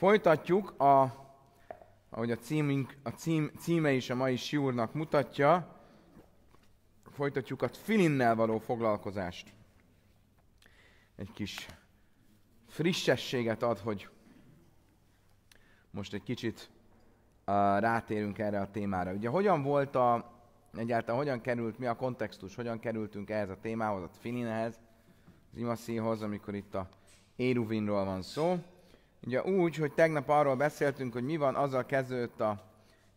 Folytatjuk, a, ahogy a, címünk, a cím, címe is a mai siúrnak mutatja, folytatjuk a filinnel való foglalkozást. Egy kis frissességet ad, hogy most egy kicsit uh, rátérünk erre a témára. Ugye hogyan volt a, egyáltalán hogyan került, mi a kontextus, hogyan kerültünk ehhez a témához, a filinhez, az imaszihoz, amikor itt a Éruvinról van szó. Ugye úgy, hogy tegnap arról beszéltünk, hogy mi van, azzal kezdődött a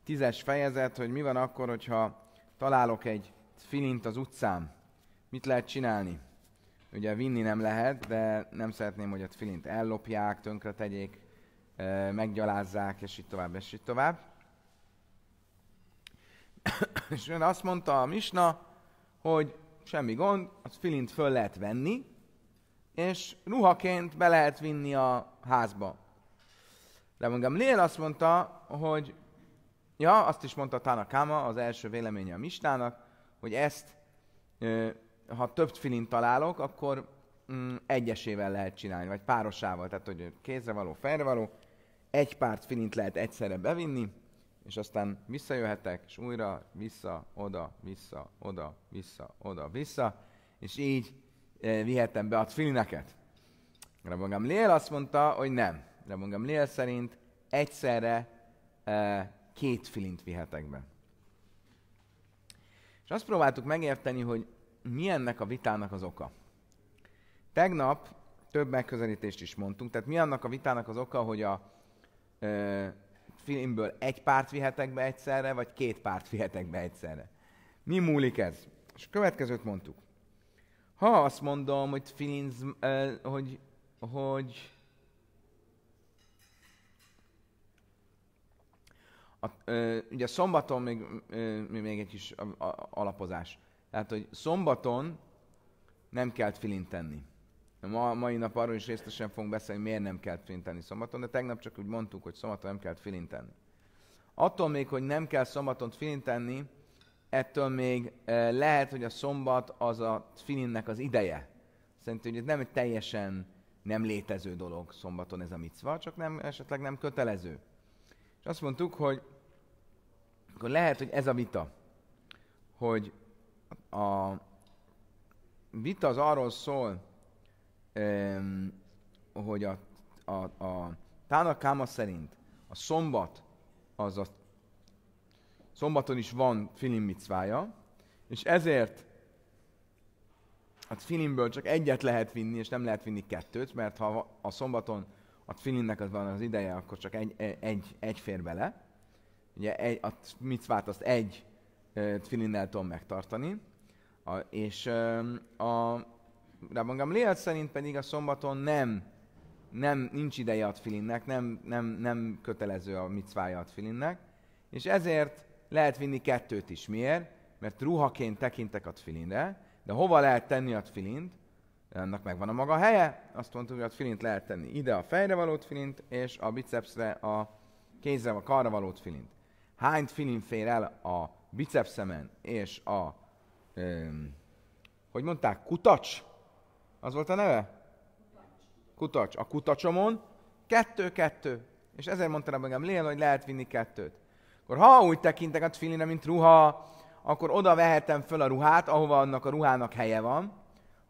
tízes fejezet, hogy mi van akkor, hogyha találok egy filint az utcán. Mit lehet csinálni? Ugye vinni nem lehet, de nem szeretném, hogy a filint ellopják, tönkre tegyék, meggyalázzák, és így tovább, és így tovább. és ön azt mondta a Misna, hogy semmi gond, az filint föl lehet venni, és ruhaként be lehet vinni a házba. Rabban Gamliel azt mondta, hogy ja, azt is mondta Tanakáma, az első véleménye a Mistának, hogy ezt, ha több filint találok, akkor mm, egyesével lehet csinálni, vagy párosával, tehát hogy kézre való, fejre való, egy párt filint lehet egyszerre bevinni, és aztán visszajöhetek, és újra vissza, oda, vissza, oda, vissza, oda, vissza, és így eh, vihetem be a filineket. Rabban Gamliel azt mondta, hogy nem. Rabban Gamliel szerint egyszerre e, két filint vihetek be. És azt próbáltuk megérteni, hogy mi ennek a vitának az oka. Tegnap több megközelítést is mondtunk, tehát mi annak a vitának az oka, hogy a e, filmből egy párt vihetek be egyszerre, vagy két párt vihetek be egyszerre. Mi múlik ez? És a következőt mondtuk. Ha azt mondom, hogy, filin, e, hogy hogy a, ö, ugye szombaton még, ö, még egy kis a, a, alapozás. Tehát, hogy szombaton nem kell filint tenni. Ma, mai nap arról is részletesen fogunk beszélni, miért nem kell tenni szombaton, de tegnap csak úgy mondtuk, hogy szombaton nem kell tenni. Attól még, hogy nem kell szombaton tenni, ettől még e, lehet, hogy a szombat az a filinnek az ideje. Szerintem, hogy ez nem egy teljesen nem létező dolog szombaton ez a micva, csak nem, esetleg nem kötelező. És azt mondtuk, hogy akkor lehet, hogy ez a vita, hogy a vita az arról szól, hogy a, a, a Káma szerint a szombat az a szombaton is van filim micvája, és ezért a hát tfilimből csak egyet lehet vinni, és nem lehet vinni kettőt, mert ha a szombaton a tfilinnek az van az ideje, akkor csak egy, egy, egy fér bele. Ugye egy, a mitvát azt egy tfilinnel tudom megtartani. A, és a Rabban Gamliel szerint pedig a szombaton nem, nem nincs ideje a tfilinnek, nem, nem, nem kötelező a mitzvája a tfilinnek, és ezért lehet vinni kettőt is. Miért? Mert ruhaként tekintek a tfilinre, de hova lehet tenni a filint? Annak megvan a maga helye. Azt mondtuk, hogy a filint lehet tenni ide a fejre való filint, és a bicepsre a kézre, a karra való filint. Hány filin fér el a bicepszemen és a, öm, hogy mondták, kutacs? Az volt a neve? Kutacs. A kutacsomon kettő-kettő. És ezért mondtam nekem Léon, hogy lehet vinni kettőt. Akkor ha úgy tekintek a filinre, mint ruha, akkor oda vehetem föl a ruhát, ahova annak a ruhának helye van.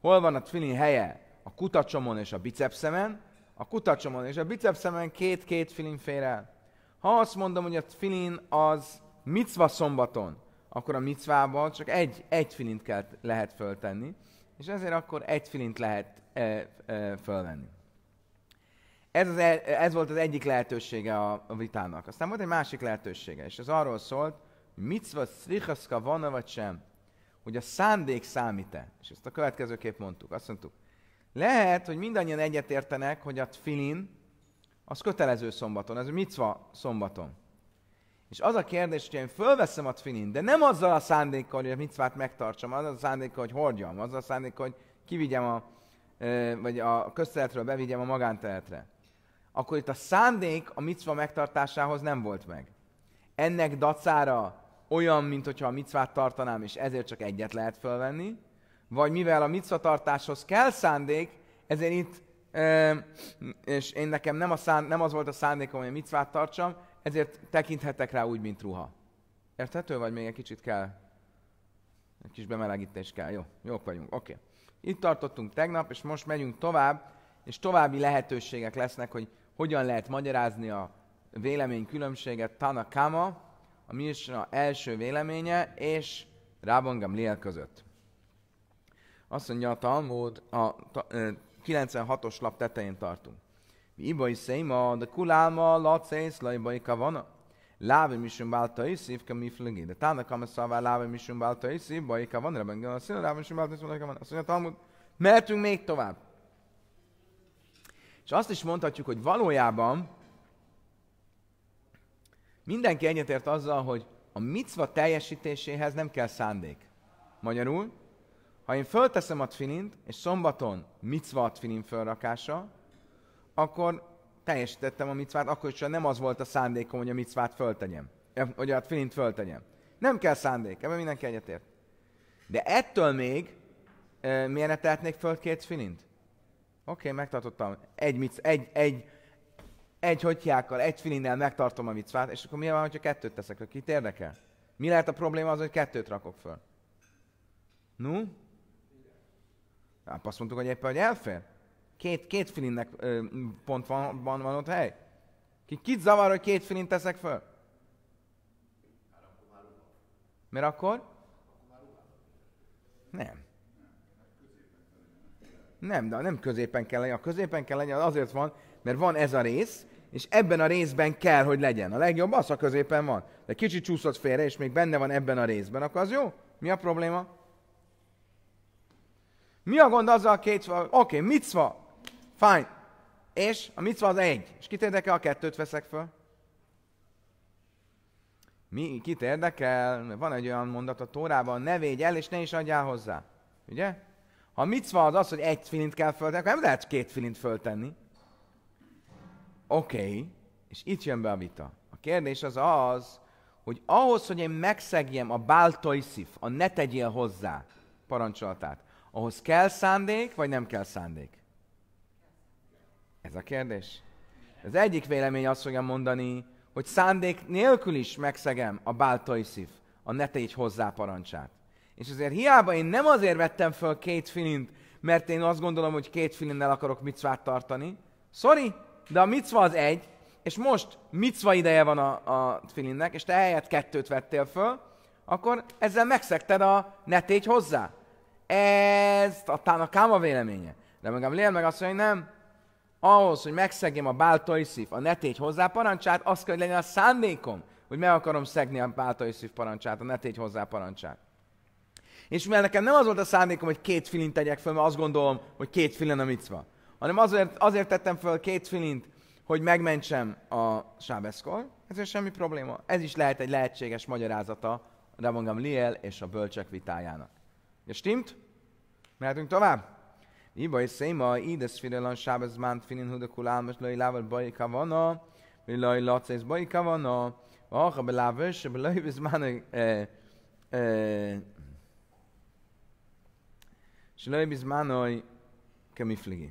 Hol van a tfilin helye? A kutacsomon és a bicepszemen. A kutacsomon és a bicepszemen két-két tfilin fér el. Ha azt mondom, hogy a tfilin az micva szombaton, akkor a micvában csak egy, egy filint kell, lehet föltenni, és ezért akkor egy filint lehet e, e, fölvenni. Ez, az, e, ez volt az egyik lehetősége a, a vitának. Aztán volt egy másik lehetősége, és ez arról szólt, micva van-e vagy sem, hogy a szándék számít-e. És ezt a következőképp mondtuk, azt mondtuk, lehet, hogy mindannyian egyetértenek, hogy a filin az kötelező szombaton, ez micva szombaton. És az a kérdés, hogy én fölveszem a tfilin, de nem azzal a szándékkal, hogy a micvát megtartsam, az a szándékkal, hogy hordjam, az a szándékkal, hogy kivigyem a, vagy a közteletről bevigyem a magánteletre, akkor itt a szándék a micva megtartásához nem volt meg. Ennek dacára olyan, mint hogyha a micvát tartanám, és ezért csak egyet lehet fölvenni, vagy mivel a micvatartáshoz kell szándék, ezért itt, e, és én nekem nem, a szánd, nem az volt a szándékom, hogy a micvát tartsam, ezért tekinthetek rá úgy, mint ruha. Érthető, vagy még egy kicsit kell? Egy kis bemelegítés kell. Jó, jók vagyunk, oké. Okay. Itt tartottunk tegnap, és most megyünk tovább, és további lehetőségek lesznek, hogy hogyan lehet magyarázni a véleménykülönbséget Tanakama a Mishra első véleménye és Rábon Gamliel között. Azt mondja a Talmud, a 96-os lap tetején tartunk. Mi Ibai széma, de kulálma, lacész, laibai kavana. Láve misum bálta is ka mi flögi. De tának a messzavá, láve misum bálta is iszív, bai kavana, reben gana szín, láve misum bálta is szív, iszív, kavana. Azt mondja a Talmud, mertünk még tovább. És azt is mondhatjuk, hogy valójában Mindenki egyetért azzal, hogy a micva teljesítéséhez nem kell szándék. Magyarul, ha én fölteszem a tfinint, és szombaton micva a tfinin fölrakása, akkor teljesítettem a micvát, akkor is nem az volt a szándékom, hogy a micvát föltegyem, eh, hogy a tfinint föltegyem. Nem kell szándék, ebben mindenki egyetért. De ettől még eh, miért ne tehetnék föl két tfinint? Oké, okay, megtartottam. Egy, mic, egy, egy egy hotyákkal, egy filinnel megtartom a micvát, és akkor mi van, hogyha kettőt teszek, hogy kit érdekel? Mi lehet a probléma az, hogy kettőt rakok föl? Nu? Hát azt mondtuk, hogy éppen, hogy elfér. Két, két filinnek ö, pont van, van, van ott hely. Ki, kit zavar, hogy két filint teszek föl? Mert akkor? Nem. Nem, de nem középen kell legyen. A középen kell legyen, azért van, mert van ez a rész, és ebben a részben kell, hogy legyen. A legjobb az, a középen van. De kicsit csúszott félre, és még benne van ebben a részben, akkor az jó? Mi a probléma? Mi a gond azzal a két... Oké, okay, micva. Fine. És a micva az egy. És kit érdekel, a kettőt veszek föl? Mi, kit érdekel? Van egy olyan mondat a Tórában, ne védj el, és ne is adjál hozzá. Ugye? Ha a micva az az, hogy egy filint kell föltenni, akkor nem lehet két filint föltenni. Oké, okay, és itt jön be a vita. A kérdés az az, hogy ahhoz, hogy én megszegjem a báltoiszif, a ne tegyél hozzá parancsolatát, ahhoz kell szándék, vagy nem kell szándék? Ez a kérdés. Az egyik vélemény azt fogja mondani, hogy szándék nélkül is megszegem a báltoiszif, a ne tegyél hozzá parancsát. És azért hiába én nem azért vettem föl két filint, mert én azt gondolom, hogy két filinnel akarok mit tartani. Sorry, de a micva az egy, és most micva ideje van a, a tfilinnek, és te helyett kettőt vettél föl, akkor ezzel megszekted a ne tégy hozzá. Ez a, a káma véleménye. De meg a meg azt mondja, hogy nem. Ahhoz, hogy megszegjem a báltoiszif, a ne tégy hozzá parancsát, az kell, hogy legyen a szándékom, hogy meg akarom szegni a báltoiszif parancsát, a ne tégy hozzá parancsát. És mivel nekem nem az volt a szándékom, hogy két filin tegyek föl, mert azt gondolom, hogy két filin a micva, hanem azért, azért tettem föl két filint, hogy megmentsem a sábeszkor, ezért semmi probléma. Ez is lehet egy lehetséges magyarázata Rabban Liel és a bölcsek vitájának. És stimmt? Mehetünk tovább? Iba és széma, ides firelan sábez mánt finin hudakul álmos lai lával bajka vana, vagy lai lacész bajka vana, vaha belávös, belai bizmán שלא eh, יהיה eh, בזמן אוי כמפלגי.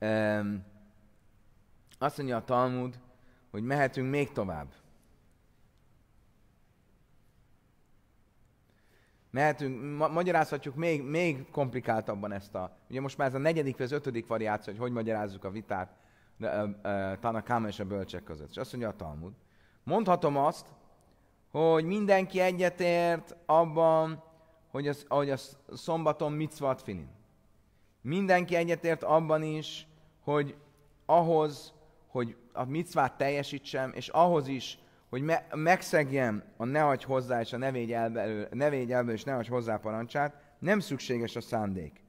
Um, azt mondja a Talmud, hogy mehetünk még tovább. Mehetünk, ma- magyarázhatjuk még, még komplikáltabban ezt a... Ugye most már ez a negyedik vagy az ötödik variáció, hogy hogy magyarázzuk a vitát Tanakám és a bölcsek között. És azt mondja a Talmud. Mondhatom azt, hogy mindenki egyetért abban, hogy, az, hogy a szombaton mitzvat filin. Mindenki egyetért abban is, hogy ahhoz, hogy a micvát teljesítsem, és ahhoz is, hogy me- megszegjem a ne hagy hozzá és a ne védj el ne és ne hagy hozzá parancsát, nem szükséges a szándék.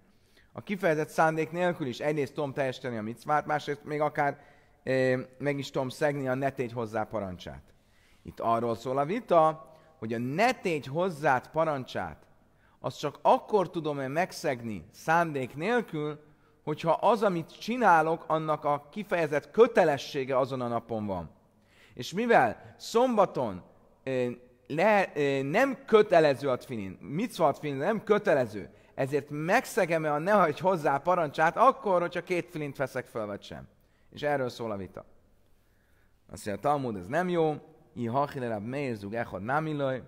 A kifejezett szándék nélkül is egyrészt tudom teljesíteni a micvát, másrészt még akár e, meg is tudom szegni a ne tégy hozzá parancsát. Itt arról szól a vita, hogy a ne tégy hozzád parancsát, azt csak akkor tudom e megszegni szándék nélkül, hogyha az, amit csinálok, annak a kifejezett kötelessége azon a napon van. És mivel szombaton le, nem kötelező a tfinin, mitzva a tfinin, nem kötelező, ezért megszegem -e a ne hagyj hozzá parancsát, akkor, hogyha két filint veszek fel, vagy sem. És erről szól a vita. Azt mondja, a Talmud, ez nem jó, i hachilelab meir echad námilaj,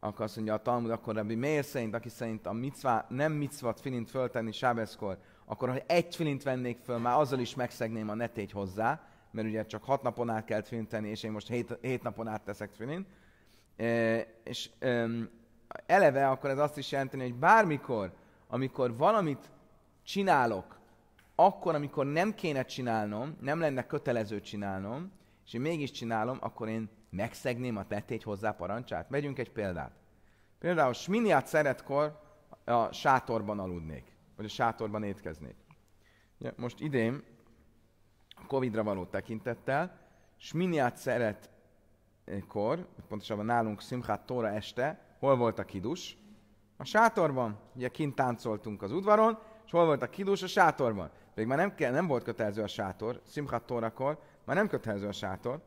akkor azt mondja a Talmud, akkor Rabbi Meir szerint, aki szerint a micvá, nem micvat filint föltenni sábeszkor, akkor ha egy filint vennék föl, már azzal is megszegném a netét hozzá, mert ugye csak hat napon át kell filint tenni, és én most hét, hét napon át teszek filint. E, és e, eleve akkor ez azt is jelenteni, hogy bármikor, amikor valamit csinálok, akkor, amikor nem kéne csinálnom, nem lenne kötelező csinálnom, és én mégis csinálom, akkor én Megszegném a tettégy hozzá parancsát? Megyünk egy példát. Például sminiát szeretkor a sátorban aludnék, vagy a sátorban étkeznék. Ja, most idén, a Covid-ra való tekintettel, sminiát szeretkor, pontosabban nálunk Szimhát Tóra este, hol volt a kidus? A sátorban. Ugye kint táncoltunk az udvaron, és hol volt a kidus? A sátorban. Még már nem, nem volt kötelező a sátor, Szimhát Tórakor, már nem kötelező a sátor,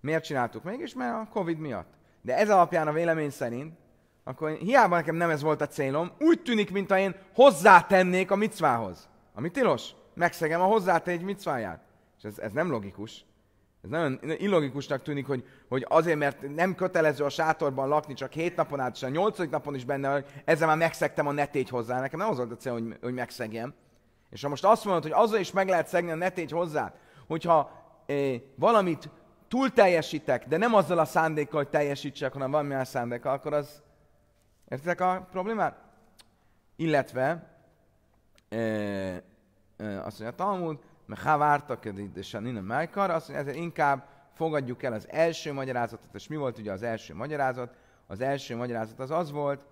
Miért csináltuk mégis? Mert a Covid miatt. De ez alapján a vélemény szerint, akkor hiába nekem nem ez volt a célom, úgy tűnik, mintha én hozzátennék a micvához. Ami tilos. Megszegem a egy micváját. És ez, ez nem logikus. Ez nagyon illogikusnak tűnik, hogy, hogy azért, mert nem kötelező a sátorban lakni, csak hét napon át, és a nyolcadik napon is benne, hogy ezzel már megszegtem a netégy hozzá. Nekem nem az volt a cél, hogy, hogy megszegjem. És ha most azt mondod, hogy azzal is meg lehet szegni a netégy hozzá, hogyha eh, valamit túl teljesítek, de nem azzal a szándékkal, hogy teljesítsek, hanem más szándékkal, akkor az... Értitek a problémát? Illetve, e, e, azt mondja Talmud, mert ha vártak, és a Nina Melkar, azt mondja, ezért inkább fogadjuk el az első magyarázatot, és mi volt ugye az első magyarázat? Az első magyarázat az az volt,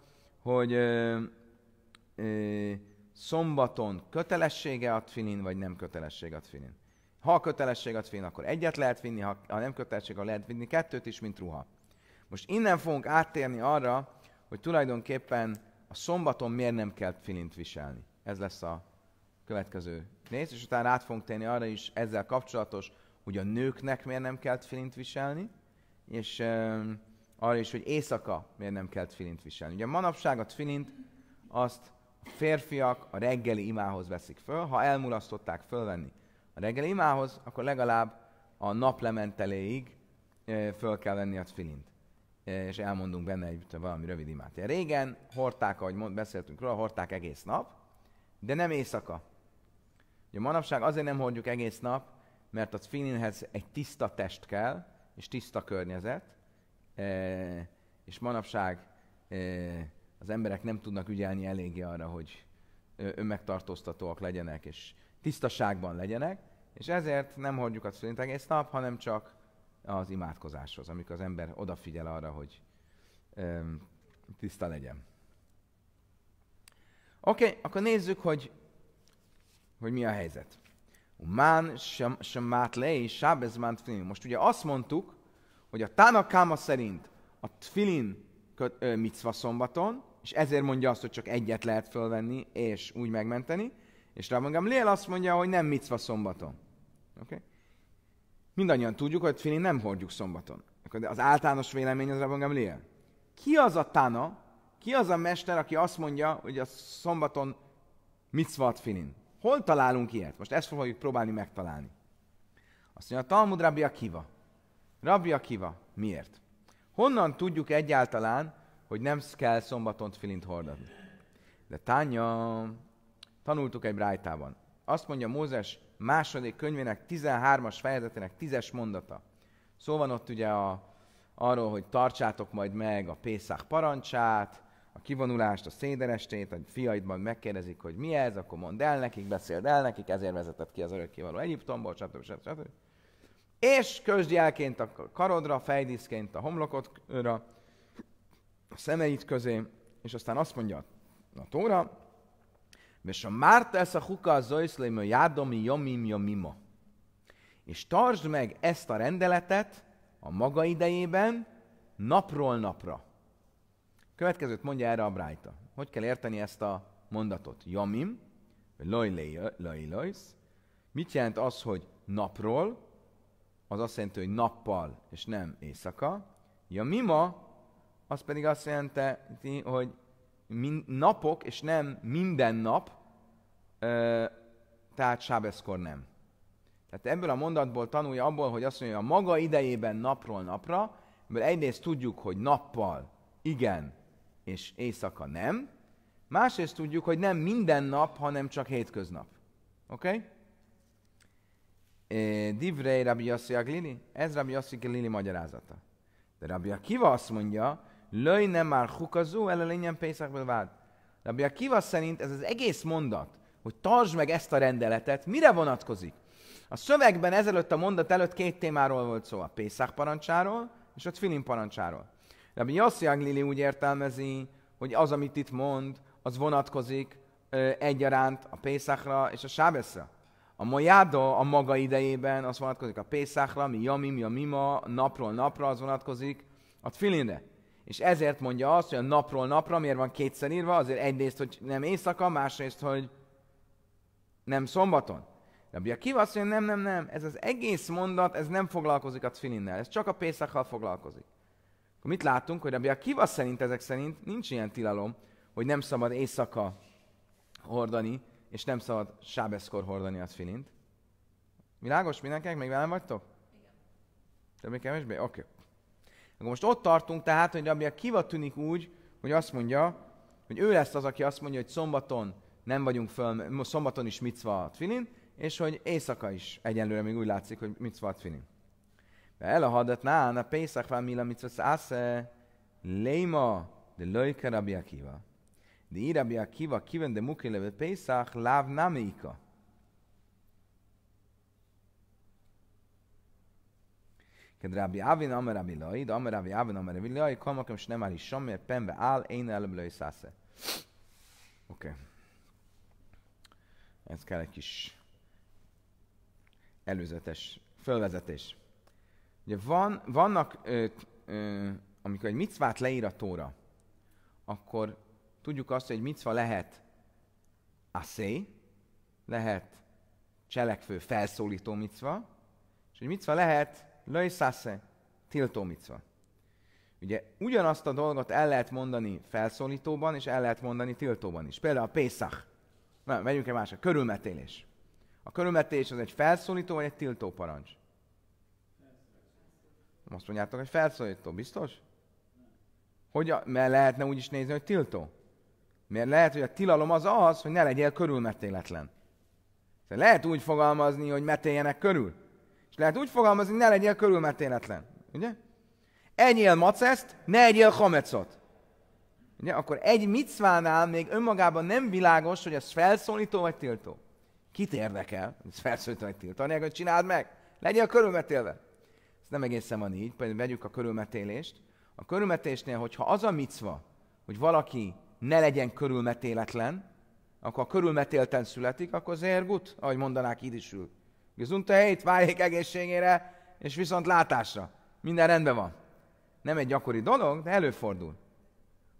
hogy e, e, szombaton kötelessége a finin, vagy nem kötelessége a finin. Ha a kötelesség az fén, akkor egyet lehet vinni, ha, ha nem kötelesség, akkor lehet vinni kettőt is, mint ruha. Most innen fogunk áttérni arra, hogy tulajdonképpen a szombaton miért nem kell filint viselni. Ez lesz a következő rész, és utána át fogunk térni arra is ezzel kapcsolatos, hogy a nőknek miért nem kell filint viselni, és euh, arra is, hogy éjszaka miért nem kell filint viselni. Ugye manapság a filint azt a férfiak a reggeli imához veszik föl, ha elmulasztották fölvenni, a reggeli imához, akkor legalább a naplementeléig föl kell venni a filint. és elmondunk benne egy valami rövid imát. Régen hordták, ahogy mond, beszéltünk róla, hordták egész nap, de nem éjszaka. Ugye manapság azért nem hordjuk egész nap, mert a filinhez egy tiszta test kell, és tiszta környezet, és manapság az emberek nem tudnak ügyelni eléggé arra, hogy önmegtartóztatóak legyenek, és tisztaságban legyenek, és ezért nem hordjuk a tfilit egész nap, hanem csak az imádkozáshoz, amikor az ember odafigyel arra, hogy öm, tiszta legyen. Oké, okay, akkor nézzük, hogy, hogy mi a helyzet. sem mát le, és sábez Most ugye azt mondtuk, hogy a tánakáma szerint a tfilin mitzva szombaton, és ezért mondja azt, hogy csak egyet lehet fölvenni, és úgy megmenteni. És Rabban Gamliel azt mondja, hogy nem mitzva szombaton. Okay? Mindannyian tudjuk, hogy tfilin nem hordjuk szombaton. De az általános vélemény az Rabban Gamliel. Ki az a tána, ki az a mester, aki azt mondja, hogy a szombaton mit mitzvah tfilin? Hol találunk ilyet? Most ezt fogjuk próbálni megtalálni. Azt mondja, a Talmud Rabbi Akiva. Rabbi Akiva. Miért? Honnan tudjuk egyáltalán, hogy nem kell szombaton filint hordani? De tánya, tanultuk egy brájtában. Azt mondja Mózes második könyvének 13-as fejezetének 10-es mondata. Szó van ott ugye a, arról, hogy tartsátok majd meg a Pészák parancsát, a kivonulást, a széderestét, a fiaidban megkérdezik, hogy mi ez, akkor mondd el nekik, beszéld el nekik, ezért vezetett ki az örökkévaló Egyiptomból, stb. stb. stb. És közd a karodra, fejdiszként a homlokodra, a szemeid közé, és aztán azt mondja a Tóra, Márta ezt a huka a jádomi jomim jomima. És tartsd meg ezt a rendeletet a maga idejében napról napra. Következőt mondja erre a Brájta. Hogy kell érteni ezt a mondatot? loj lojlojs. Mit jelent az, hogy napról? Az azt jelenti, hogy nappal, és nem éjszaka. Jomima, az pedig azt jelenti, hogy napok, és nem minden nap, ö, tehát sábeszkor nem. Tehát ebből a mondatból tanulja abból, hogy azt mondja, hogy a maga idejében napról napra, mert egyrészt tudjuk, hogy nappal igen, és éjszaka nem, másrészt tudjuk, hogy nem minden nap, hanem csak hétköznap. Oké? Okay? Divrei Rabbi Yossi Aglili? Ez Rabbi Yossi Aglili magyarázata. De Rabbi Akiva azt mondja, Löj nem már hukazó, ele lényen Pészakből vált. a Akiva szerint ez az egész mondat, hogy tartsd meg ezt a rendeletet, mire vonatkozik? A szövegben ezelőtt a mondat előtt két témáról volt szó, a Pészák parancsáról és a Tfilin parancsáról. De Yossi Aglili úgy értelmezi, hogy az, amit itt mond, az vonatkozik ö, egyaránt a Pészákra és a Sábeszre. A Mojáda a maga idejében az vonatkozik a Pészákra, mi mi, a mima, napról napra az vonatkozik a Tfilinre. És ezért mondja azt, hogy a napról napra miért van kétszer írva, azért egyrészt, hogy nem éjszaka, másrészt, hogy nem szombaton. a Akiva azt mondja, nem, nem, nem, ez az egész mondat, ez nem foglalkozik a tfilinnel, ez csak a Pészakkal foglalkozik. Akkor mit látunk, hogy Rabbi Akiva szerint ezek szerint nincs ilyen tilalom, hogy nem szabad éjszaka hordani, és nem szabad sábeszkor hordani a tfilint. Világos mindenkinek? Még velem vagytok? Igen. Többé kevésbé? Oké. Okay. Akkor most ott tartunk tehát, hogy Rabbi Akiva tűnik úgy, hogy azt mondja, hogy ő lesz az, aki azt mondja, hogy szombaton nem vagyunk föl, szombaton is micva a tfinin, és hogy éjszaka is egyenlőre még úgy látszik, hogy micva a tfinin. De elahadat nán a Pészak van mila micva szásze, léma de lőjke Rabbi Akiva. De ír Rabbi Akiva kiven de mukilevő Pészak láv naméika. Ked Rabbi Avin Amer Rabbi Loi, de Amer Rabbi Avin Amer Rabbi Loi, s nem is Somer Pen Beál, Én Elem Loi Szásze. Oké. Okay. Ez kell egy kis előzetes fölvezetés. Ugye van, vannak, ö, ö, amikor egy micvát leír a tóra, akkor tudjuk azt, hogy egy micva lehet aszé, lehet cselekvő felszólító micva, és egy micva lehet Löjszásze, tiltó micva. Ugye ugyanazt a dolgot el lehet mondani felszólítóban, és el lehet mondani tiltóban is. Például a Pészach. Na, megyünk egy másra. Körülmetélés. A körülmetélés az egy felszólító vagy egy tiltó parancs? Most mondjátok, hogy felszólító, biztos? Hogy a, mert lehetne úgy is nézni, hogy tiltó. Mert lehet, hogy a tilalom az az, hogy ne legyél körülmetéletlen. Tehát szóval lehet úgy fogalmazni, hogy metéljenek körül lehet úgy fogalmazni, ne legyél körülmetéletlen. Ugye? Egyél maceszt, ne egyél hamecot. Ugye? Akkor egy micvánál még önmagában nem világos, hogy ez felszólító vagy tiltó. Kit érdekel, hogy ez felszólító vagy tiltó? Anélkül, hogy csináld meg. Legyél körülmetélve. Ez nem egészen van így, például vegyük a körülmetélést. A körülmetésnél, hogyha az a micva, hogy valaki ne legyen körülmetéletlen, akkor a körülmetélten születik, akkor zérgut, ahogy mondanák idisül. Gesundheit, váljék egészségére, és viszont látásra. Minden rendben van. Nem egy gyakori dolog, de előfordul.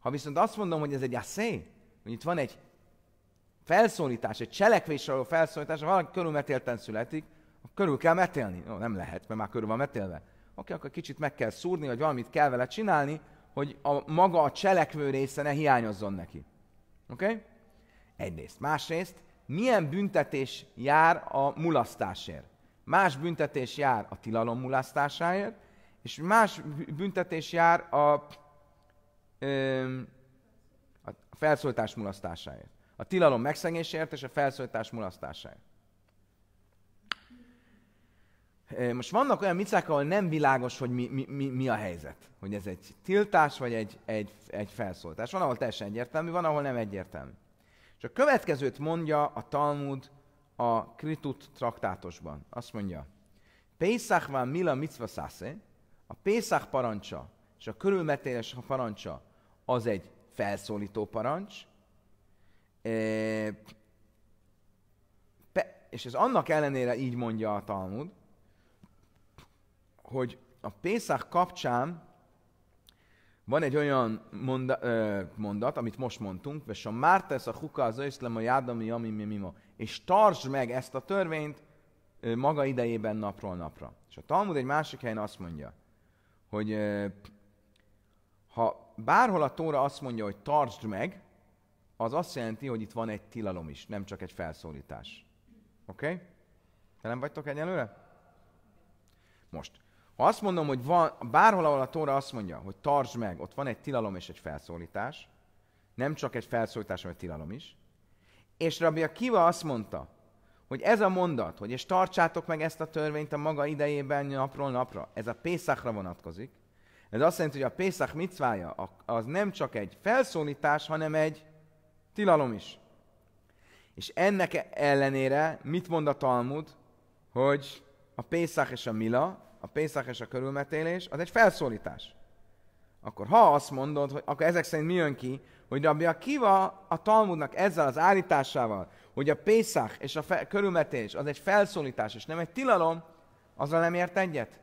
Ha viszont azt mondom, hogy ez egy asszé, hogy itt van egy felszólítás, egy cselekvésre való felszólítás, ha valaki körülmetélten születik, körül kell metélni. Ó, nem lehet, mert már körül van metélve. Oké, akkor kicsit meg kell szúrni, vagy valamit kell vele csinálni, hogy a maga a cselekvő része ne hiányozzon neki. Oké? Egyrészt. Másrészt, milyen büntetés jár a mulasztásért. Más büntetés jár a tilalom mulasztásáért, és más büntetés jár a, ö, a felszólítás mulasztásáért. A tilalom megszegéséért és a felszólítás mulasztásáért. Most vannak olyan micák, ahol nem világos, hogy mi, mi, mi, mi a helyzet. Hogy ez egy tiltás, vagy egy, egy, egy felszólítás. Van, ahol teljesen egyértelmű, van, ahol nem egyértelmű. És a következőt mondja a Talmud a Kritut traktátosban. Azt mondja, Pészach van mila mitzva szászé, a Pészach parancsa és a körülmetéles parancsa az egy felszólító parancs, e, és ez annak ellenére így mondja a Talmud, hogy a Pészach kapcsán van egy olyan monda, ö, mondat, amit most mondtunk, és a Mártesz a Huka az Öszlem a Jádami Ami mima, És tartsd meg ezt a törvényt ö, maga idejében napról napra. És a Talmud egy másik helyen azt mondja, hogy ö, ha bárhol a Tóra azt mondja, hogy tartsd meg, az azt jelenti, hogy itt van egy tilalom is, nem csak egy felszólítás. Oké? Okay? nem vagytok egyelőre? Most. Ha azt mondom, hogy van, bárhol, ahol a Tóra azt mondja, hogy tartsd meg, ott van egy tilalom és egy felszólítás, nem csak egy felszólítás, hanem egy tilalom is, és Rabbi Akiva azt mondta, hogy ez a mondat, hogy és tartsátok meg ezt a törvényt a maga idejében napról napra, ez a Pészakra vonatkozik. Ez azt jelenti, hogy a Pészak micvája az nem csak egy felszólítás, hanem egy tilalom is. És ennek ellenére mit mond a Talmud, hogy a Pészak és a Mila a Pészak és a körülmetélés, az egy felszólítás. Akkor ha azt mondod, hogy akkor ezek szerint mi jön ki, hogy Rabbi Akiva a Talmudnak ezzel az állításával, hogy a Pészak és a fe- körülmetélés az egy felszólítás és nem egy tilalom, azzal nem ért egyet?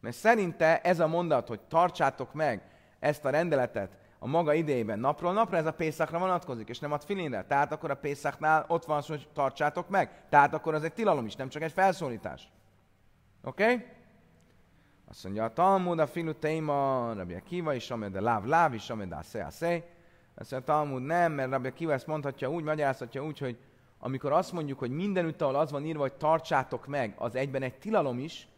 Mert szerinte ez a mondat, hogy tartsátok meg ezt a rendeletet a maga idejében napról napra, ez a Pészakra vonatkozik, és nem a Tfilinre. Tehát akkor a Pészaknál ott van az, hogy tartsátok meg. Tehát akkor az egy tilalom is, nem csak egy felszólítás. Oké? Okay? Azt mondja, a Talmud a finu téma, Rabbi Kiva is, de láv láv is, de asze asze. Azt mondja, a Talmud nem, mert Rabbi Kiva ezt mondhatja úgy, magyarázhatja úgy, hogy amikor azt mondjuk, hogy mindenütt, ahol az van írva, hogy tartsátok meg, az egyben egy tilalom is,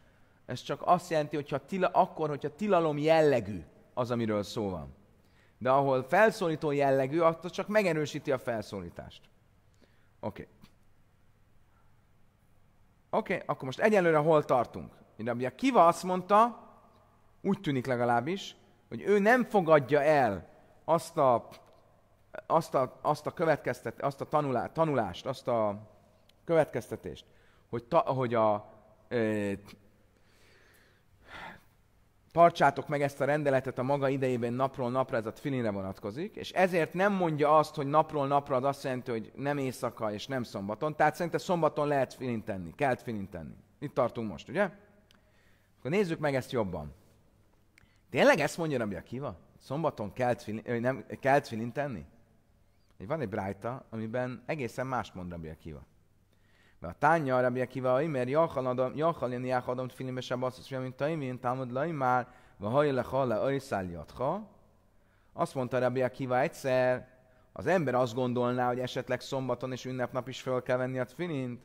ez csak azt jelenti, hogy tila, akkor, hogyha tilalom jellegű az, amiről szó van. De ahol felszólító jellegű, attól csak megerősíti a felszólítást. Oké. Okay. Oké, okay, akkor most egyelőre hol tartunk? mint ami a Kiva azt mondta, úgy tűnik legalábbis, hogy ő nem fogadja el azt a, azt a, azt a, következtet, azt a tanulá, tanulást, azt a következtetést, hogy, ta, hogy a, e, tartsátok meg ezt a rendeletet a maga idejében napról napra, ez a tfilinre vonatkozik, és ezért nem mondja azt, hogy napról napra az azt jelenti, hogy nem éjszaka és nem szombaton, tehát szerintem szombaton lehet filin tenni, kell filin tenni. Itt tartunk most, ugye? Akkor nézzük meg ezt jobban. Tényleg ezt mondja Rabbi Akiva? Szombaton kell, tfilin, nem, kell tfilin tenni? van egy brájta, amiben egészen más mond Rabbi Akiva. Mert a tánya Rabbi Akiva, mert jachal jön jáchadom tfilimbe se basszus, mint taimén, támad már, vagy hajle halla, ajszáljatha. Azt mondta Rabbi Akiva egyszer, az ember azt gondolná, hogy esetleg szombaton és ünnepnap is fel kell venni a tfilint,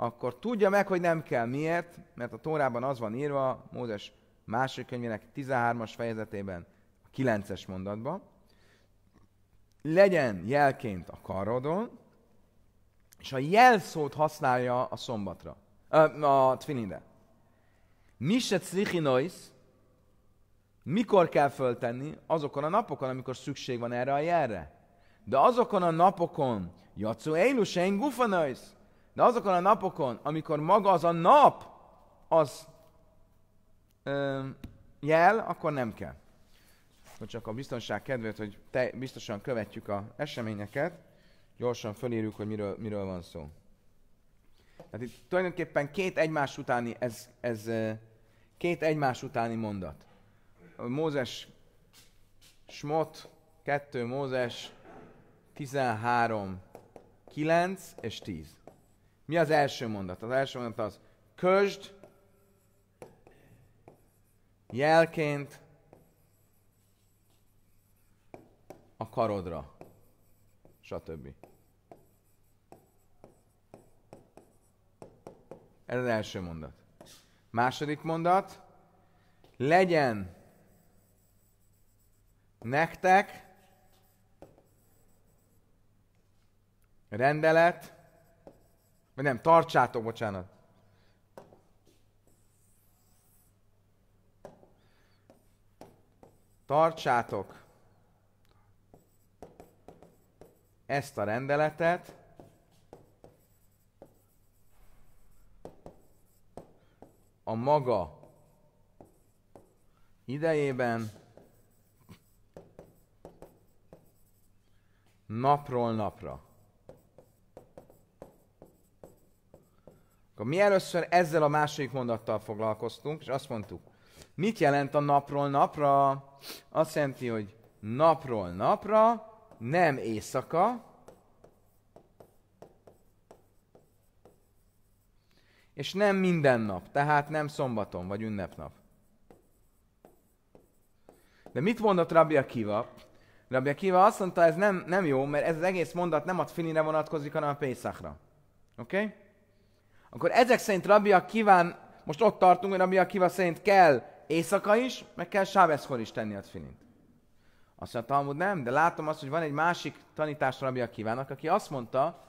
akkor tudja meg, hogy nem kell. Miért? Mert a Tórában az van írva, Mózes második könyvének 13-as fejezetében, a 9-es mondatban, legyen jelként a karodon, és a jelszót használja a szombatra, a tfilinre. Mise cichinojsz, mikor kell föltenni? Azokon a napokon, amikor szükség van erre a jelre. De azokon a napokon, jacu eilusein gufanojsz, de azokon a napokon, amikor maga az a nap, az ö, jel, akkor nem kell. Akkor csak a biztonság kedvéért, hogy te, biztosan követjük a eseményeket, gyorsan fölírjuk, hogy miről, miről van szó. Tehát itt tulajdonképpen két egymás utáni, ez, ez két egymás utáni mondat. Mózes Smot, 2 Mózes, 13, 9 és 10. Mi az első mondat? Az első mondat az, közd jelként a karodra, stb. Ez az első mondat. Második mondat, legyen nektek rendelet, vagy nem, tartsátok, bocsánat. Tartsátok ezt a rendeletet, a maga idejében napról napra. Akkor mi először ezzel a második mondattal foglalkoztunk, és azt mondtuk, mit jelent a napról napra? Azt jelenti, hogy napról napra, nem éjszaka, és nem minden nap, tehát nem szombaton vagy ünnepnap. De mit mondott Rabbi Akiva? Rabbi Akiva azt mondta, ez nem, nem jó, mert ez az egész mondat nem a tfilinre vonatkozik, hanem a Pészakra. Oké? Okay? Akkor ezek szerint Rabia kíván, most ott tartunk, hogy Rabia kíván szerint kell éjszaka is, meg kell sábeszkor is tenni a finint. Azt mondta, Talmud nem, de látom azt, hogy van egy másik tanítás Rabia kívának, aki azt mondta,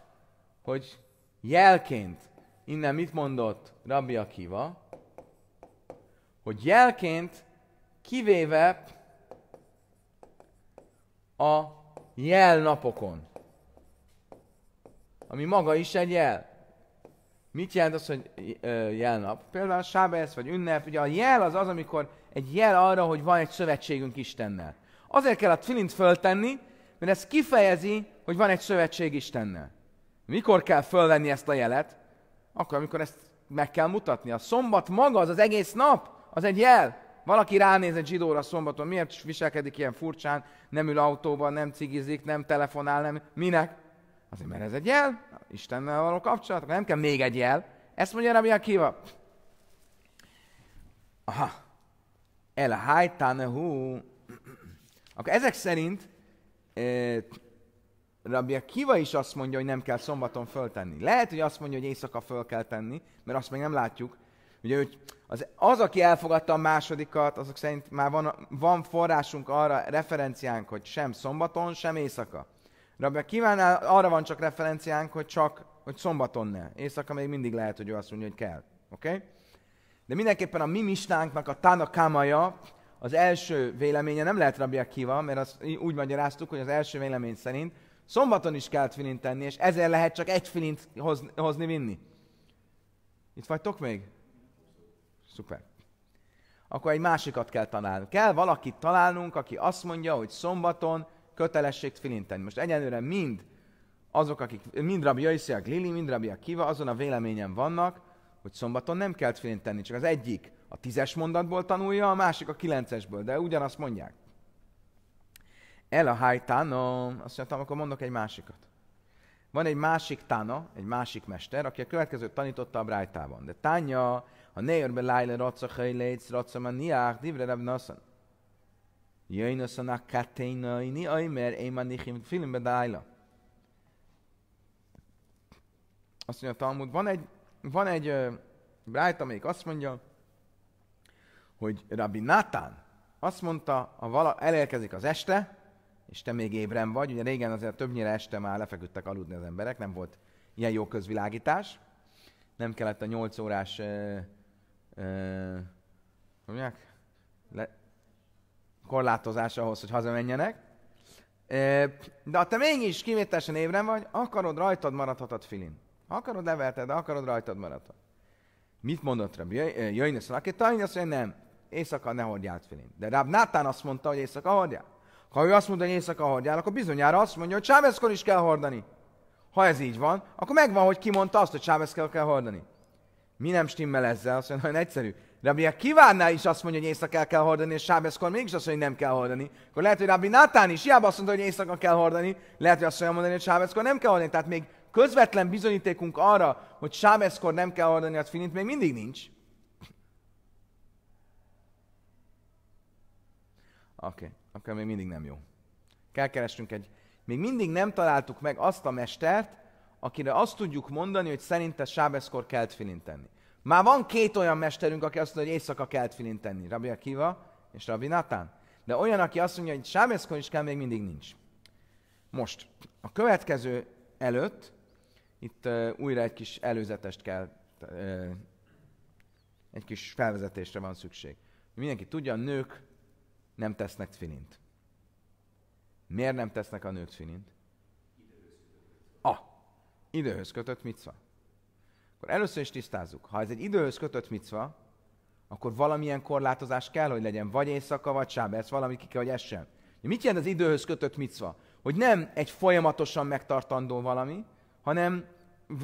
hogy jelként, innen mit mondott Rabia Kiva, hogy jelként kivéve a jel napokon, ami maga is egy jel. Mit jelent az, hogy jelnap? Például Sábesz vagy ünnep, ugye a jel az az, amikor egy jel arra, hogy van egy szövetségünk Istennel. Azért kell a filint föltenni, mert ez kifejezi, hogy van egy szövetség Istennel. Mikor kell fölvenni ezt a jelet? Akkor, amikor ezt meg kell mutatni. A szombat maga, az az egész nap, az egy jel. Valaki ránéz egy zsidóra szombaton, miért viselkedik ilyen furcsán, nem ül autóban, nem cigizik, nem telefonál, nem... Minek? Azért, mert ez egy jel, Istennel való kapcsolat, nem kell még egy jel. Ezt mondja Rabbi Akiva. Aha. El hajtanehu. Akkor ezek szerint eh, Rabbi Akiva is azt mondja, hogy nem kell szombaton föltenni. Lehet, hogy azt mondja, hogy éjszaka föl kell tenni, mert azt még nem látjuk. Ugye hogy az, az, aki elfogadta a másodikat, azok szerint már van, van forrásunk arra, referenciánk, hogy sem szombaton, sem éjszaka. Rabbi Kívánál arra van csak referenciánk, hogy csak hogy szombaton ne. Éjszaka még mindig lehet, hogy ő azt mondja, hogy kell. Oké? Okay? De mindenképpen a mi mistánknak a tána kámaja, az első véleménye nem lehet Rabbi Kiva, mert azt úgy magyaráztuk, hogy az első vélemény szerint szombaton is kell filint tenni, és ezért lehet csak egy filint hozni, hozni vinni. Itt vagytok még? Szuper. Akkor egy másikat kell találnunk. Kell valakit találnunk, aki azt mondja, hogy szombaton kötelesség tfilinteni. Most egyenlőre mind azok, akik, mind Rabbi a Lili, mind Rabbi Kiva, azon a véleményen vannak, hogy szombaton nem kell tfilinteni, csak az egyik a tízes mondatból tanulja, a másik a kilencesből, de ugyanazt mondják. El a hajtána, azt mondtam, akkor mondok egy másikat. Van egy másik tána, egy másik mester, aki a következőt tanította a brájtában. De tánya, a neérbe lájle racachai létsz, racamaniák, divre rab Jöjjön a na katénaini ajmer, én már nichim filmbe dájla. Azt mondja a Talmud, van egy, van egy uh, brájt, amelyik azt mondja, hogy Rabbi Nátán azt mondta, ha vala, elérkezik az este, és te még ébren vagy, ugye régen azért többnyire este már lefeküdtek aludni az emberek, nem volt ilyen jó közvilágítás, nem kellett a 8 órás, uh, uh, mondják, le, korlátozás ahhoz, hogy hazamenjenek. De ha te mégis kivételesen ébren vagy, akarod, rajtad maradhatod filin. Ha akarod, levelted, de akarod, rajtad maradhat. Mit mondott Rabbi? Jöjjön a szalakét, azt mondja, nem, éjszaka ne hordjál filin. De Rab Nátán azt mondta, hogy éjszaka hordjál. Ha ő azt mondta, hogy éjszaka hordjál, akkor bizonyára azt mondja, hogy sáveszkor is kell hordani. Ha ez így van, akkor megvan, hogy ki mondta azt, hogy sáveszkor kell hordani. Mi nem stimmel ezzel? Azt mondja, nagyon egyszerű. Rabbi kívánná is azt mondja, hogy éjszaka el kell hordani, és Sábeszkor mégis azt mondja, hogy nem kell hordani. Akkor lehet, hogy Rabbi Nátán is hiába azt mondta, hogy éjszaka kell hordani, lehet, hogy azt mondja, mondani, hogy Sábeszkor nem kell hordani. Tehát még közvetlen bizonyítékunk arra, hogy Sábeszkor nem kell hordani a finit, még mindig nincs. Oké, okay. akkor még mindig nem jó. Kell keresnünk egy... Még mindig nem találtuk meg azt a mestert, akire azt tudjuk mondani, hogy szerinte Sábeszkor kell tfilin tenni. Már van két olyan mesterünk, aki azt mondja, hogy éjszaka kell filin tenni. Rabbi Akiva és Rabbi Natán. De olyan, aki azt mondja, hogy sámészkor is kell, még mindig nincs. Most, a következő előtt, itt uh, újra egy kis előzetest kell, uh, egy kis felvezetésre van szükség. Mindenki tudja, a nők nem tesznek tfilint. Miért nem tesznek a nők tfilint? A. Időhöz kötött mit szól? Akkor először is tisztázzuk. Ha ez egy időhöz kötött micva, akkor valamilyen korlátozás kell, hogy legyen, vagy éjszaka, vagy sábesz, valami ki kell, hogy essen. Mit jelent az időhöz kötött micva? Hogy nem egy folyamatosan megtartandó valami, hanem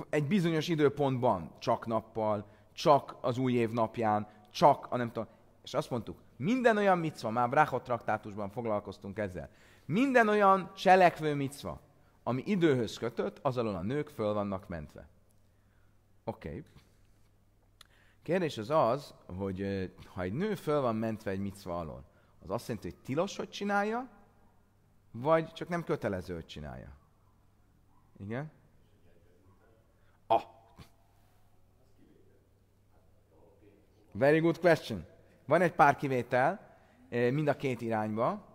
egy bizonyos időpontban, csak nappal, csak az új év napján, csak a nem tudom. És azt mondtuk, minden olyan micva, már Bráhot traktátusban foglalkoztunk ezzel, minden olyan cselekvő micva, ami időhöz kötött, az alól a nők föl vannak mentve. Oké. Okay. Kérdés az az, hogy ha egy nő föl van mentve egy micva alól, az azt jelenti, hogy tilos, hogy csinálja, vagy csak nem kötelező, hogy csinálja? Igen? Ah! Very good question. Van egy pár kivétel, mind a két irányba.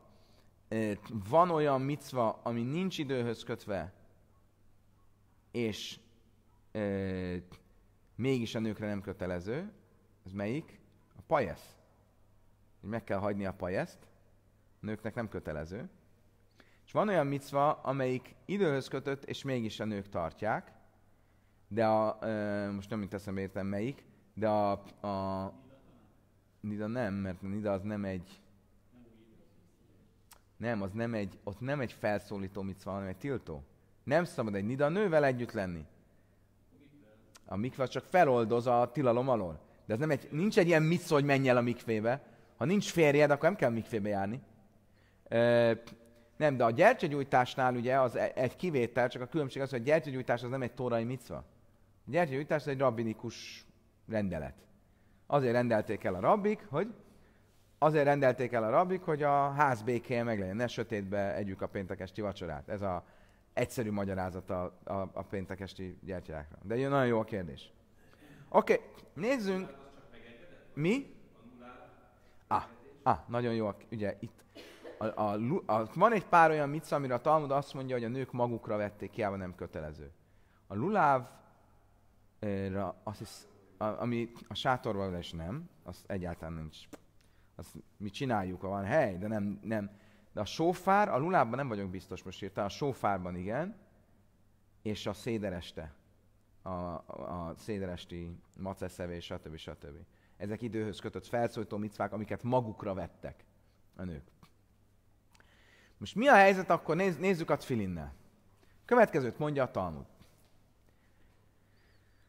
Van olyan micva, ami nincs időhöz kötve, és mégis a nőkre nem kötelező, ez melyik? A pajesz. Meg kell hagyni a pajeszt, a nőknek nem kötelező. És van olyan micva, amelyik időhöz kötött, és mégis a nők tartják, de a, ö, most nem mint eszembe értem melyik, de a, a Nida nem, mert a Nida az nem egy, nem, az nem egy, ott nem egy felszólító micva, hanem egy tiltó. Nem szabad egy Nida nővel együtt lenni a mikve csak feloldoz a tilalom alól. De ez nem egy, nincs egy ilyen mitsz, hogy menj el a mikvébe. Ha nincs férjed, akkor nem kell mikvébe járni. E, nem, de a gyertyagyújtásnál ugye az e- egy kivétel, csak a különbség az, hogy a gyertyagyújtás az nem egy tórai micva. A gyertyagyújtás az egy rabbinikus rendelet. Azért rendelték el a rabbik, hogy azért rendelték el a rabbik, hogy a ház békéje meg legyen, ne sötétbe együk a esti vacsorát. Ez a egyszerű magyarázat a, a, a péntek esti gyertyákra. De jön nagyon jó a kérdés. Oké, okay, nézzünk. Mi? Ah, ah, nagyon jó. Ugye itt a, a, a, van egy pár olyan mit amire a Talmud azt mondja, hogy a nők magukra vették, hiába nem kötelező. A luláv, azt hisz, a, ami a sátorban is nem, az egyáltalán nincs. Azt mi csináljuk, ha van hely, de nem, nem, de a sófár, a lulában nem vagyok biztos most írta, a sófárban igen, és a szédereste, a, a széderesti maceszevés, stb. stb. Ezek időhöz kötött felszólító micvák, amiket magukra vettek a nők. Most mi a helyzet akkor? Néz, nézzük a filinnel. Következőt mondja a Talmud.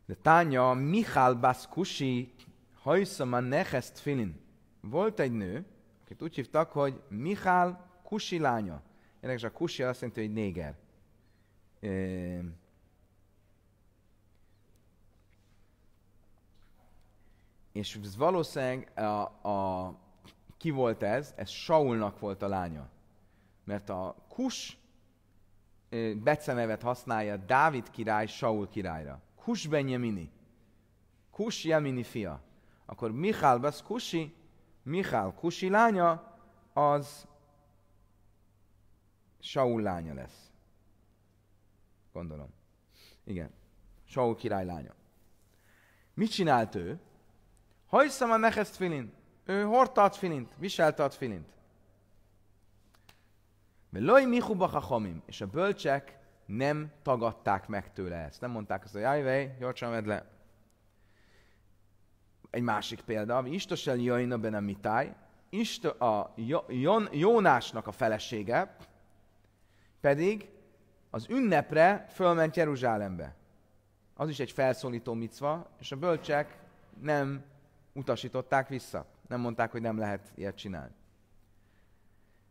De tánya Michal Baskusi hajszama nehez filin. Volt egy nő, akit úgy hívtak, hogy Michal Kusi lánya. Érdekes, a kusi azt jelenti, hogy néger. Ehm. És ez valószínűleg a, a, ki volt ez? Ez Saulnak volt a lánya. Mert a kus becenevet használja Dávid király Saul királyra. Kus Benjamini. Kus Jemini fia. Akkor Michal Bas Kusi, Michal Kusi lánya, az Saul lánya lesz. Gondolom. Igen. Saul király lánya. Mit csinált ő? Hajszam a nehezt filin. Ő hordta a filint, viselte a filint. Veloj mihuba hachamim. És a bölcsek nem tagadták meg tőle ezt. Nem mondták azt, hogy jaj, gyorsan vedd le. Egy másik példa, ami Istosel Jajna Benemitáj, Isten, a Jónásnak a felesége, pedig az ünnepre fölment Jeruzsálembe. Az is egy felszólító micva, és a bölcsek nem utasították vissza. Nem mondták, hogy nem lehet ilyet csinálni.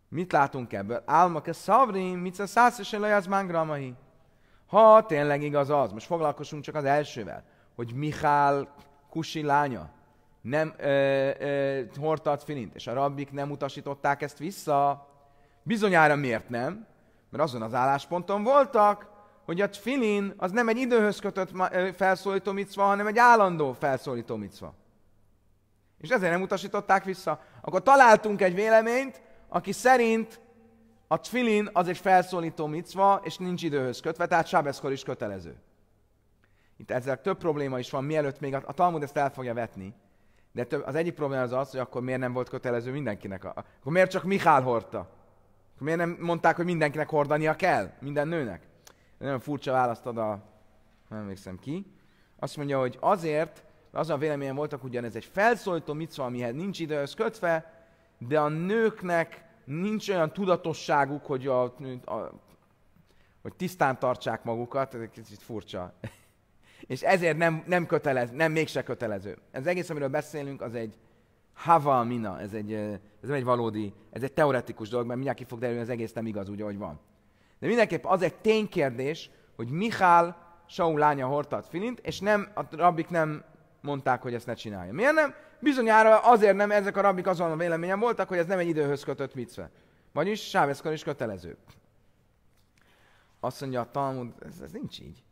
Mit látunk ebből? Álmak a szavrim, mit a szászesen lejazmán gramahi. Ha tényleg igaz az, most foglalkozunk csak az elsővel, hogy Michál Kusi lánya nem ö, ö, hordta a finint, és a rabbik nem utasították ezt vissza, bizonyára miért nem? Mert azon az állásponton voltak, hogy a tfilin az nem egy időhöz kötött felszólító micva, hanem egy állandó felszólító micva. És ezért nem utasították vissza. Akkor találtunk egy véleményt, aki szerint a tfilin az egy felszólító micva, és nincs időhöz kötve, tehát sábeszkor is kötelező. Itt ezzel több probléma is van, mielőtt még a, a Talmud ezt el fogja vetni. De több, az egyik probléma az az, hogy akkor miért nem volt kötelező mindenkinek. A, akkor miért csak Mihály hordta? Akkor miért nem mondták, hogy mindenkinek hordania kell? Minden nőnek? Nagyon furcsa választ ad a... Nem emlékszem ki. Azt mondja, hogy azért, azon a véleményen voltak, hogy ez egy felszólító micva, amihez nincs időhöz kötve, de a nőknek nincs olyan tudatosságuk, hogy, a, a, hogy tisztán tartsák magukat, ez egy kicsit furcsa. És ezért nem, nem kötelez, nem mégse kötelező. Ez egész, amiről beszélünk, az egy, Hava mina, ez, egy, ez nem egy valódi, ez egy teoretikus dolog, mert mindjárt ki fog derülni, az egész nem igaz, úgy, ahogy van. De mindenképp az egy ténykérdés, hogy Michál Saul lánya hordta filint, és nem, a rabik nem mondták, hogy ezt ne csinálja. Miért nem? Bizonyára azért nem, ezek a rabik azon a véleményen voltak, hogy ez nem egy időhöz kötött vicce. Vagyis sáveszkor is kötelező. Azt mondja a Talmud, ez, ez nincs így.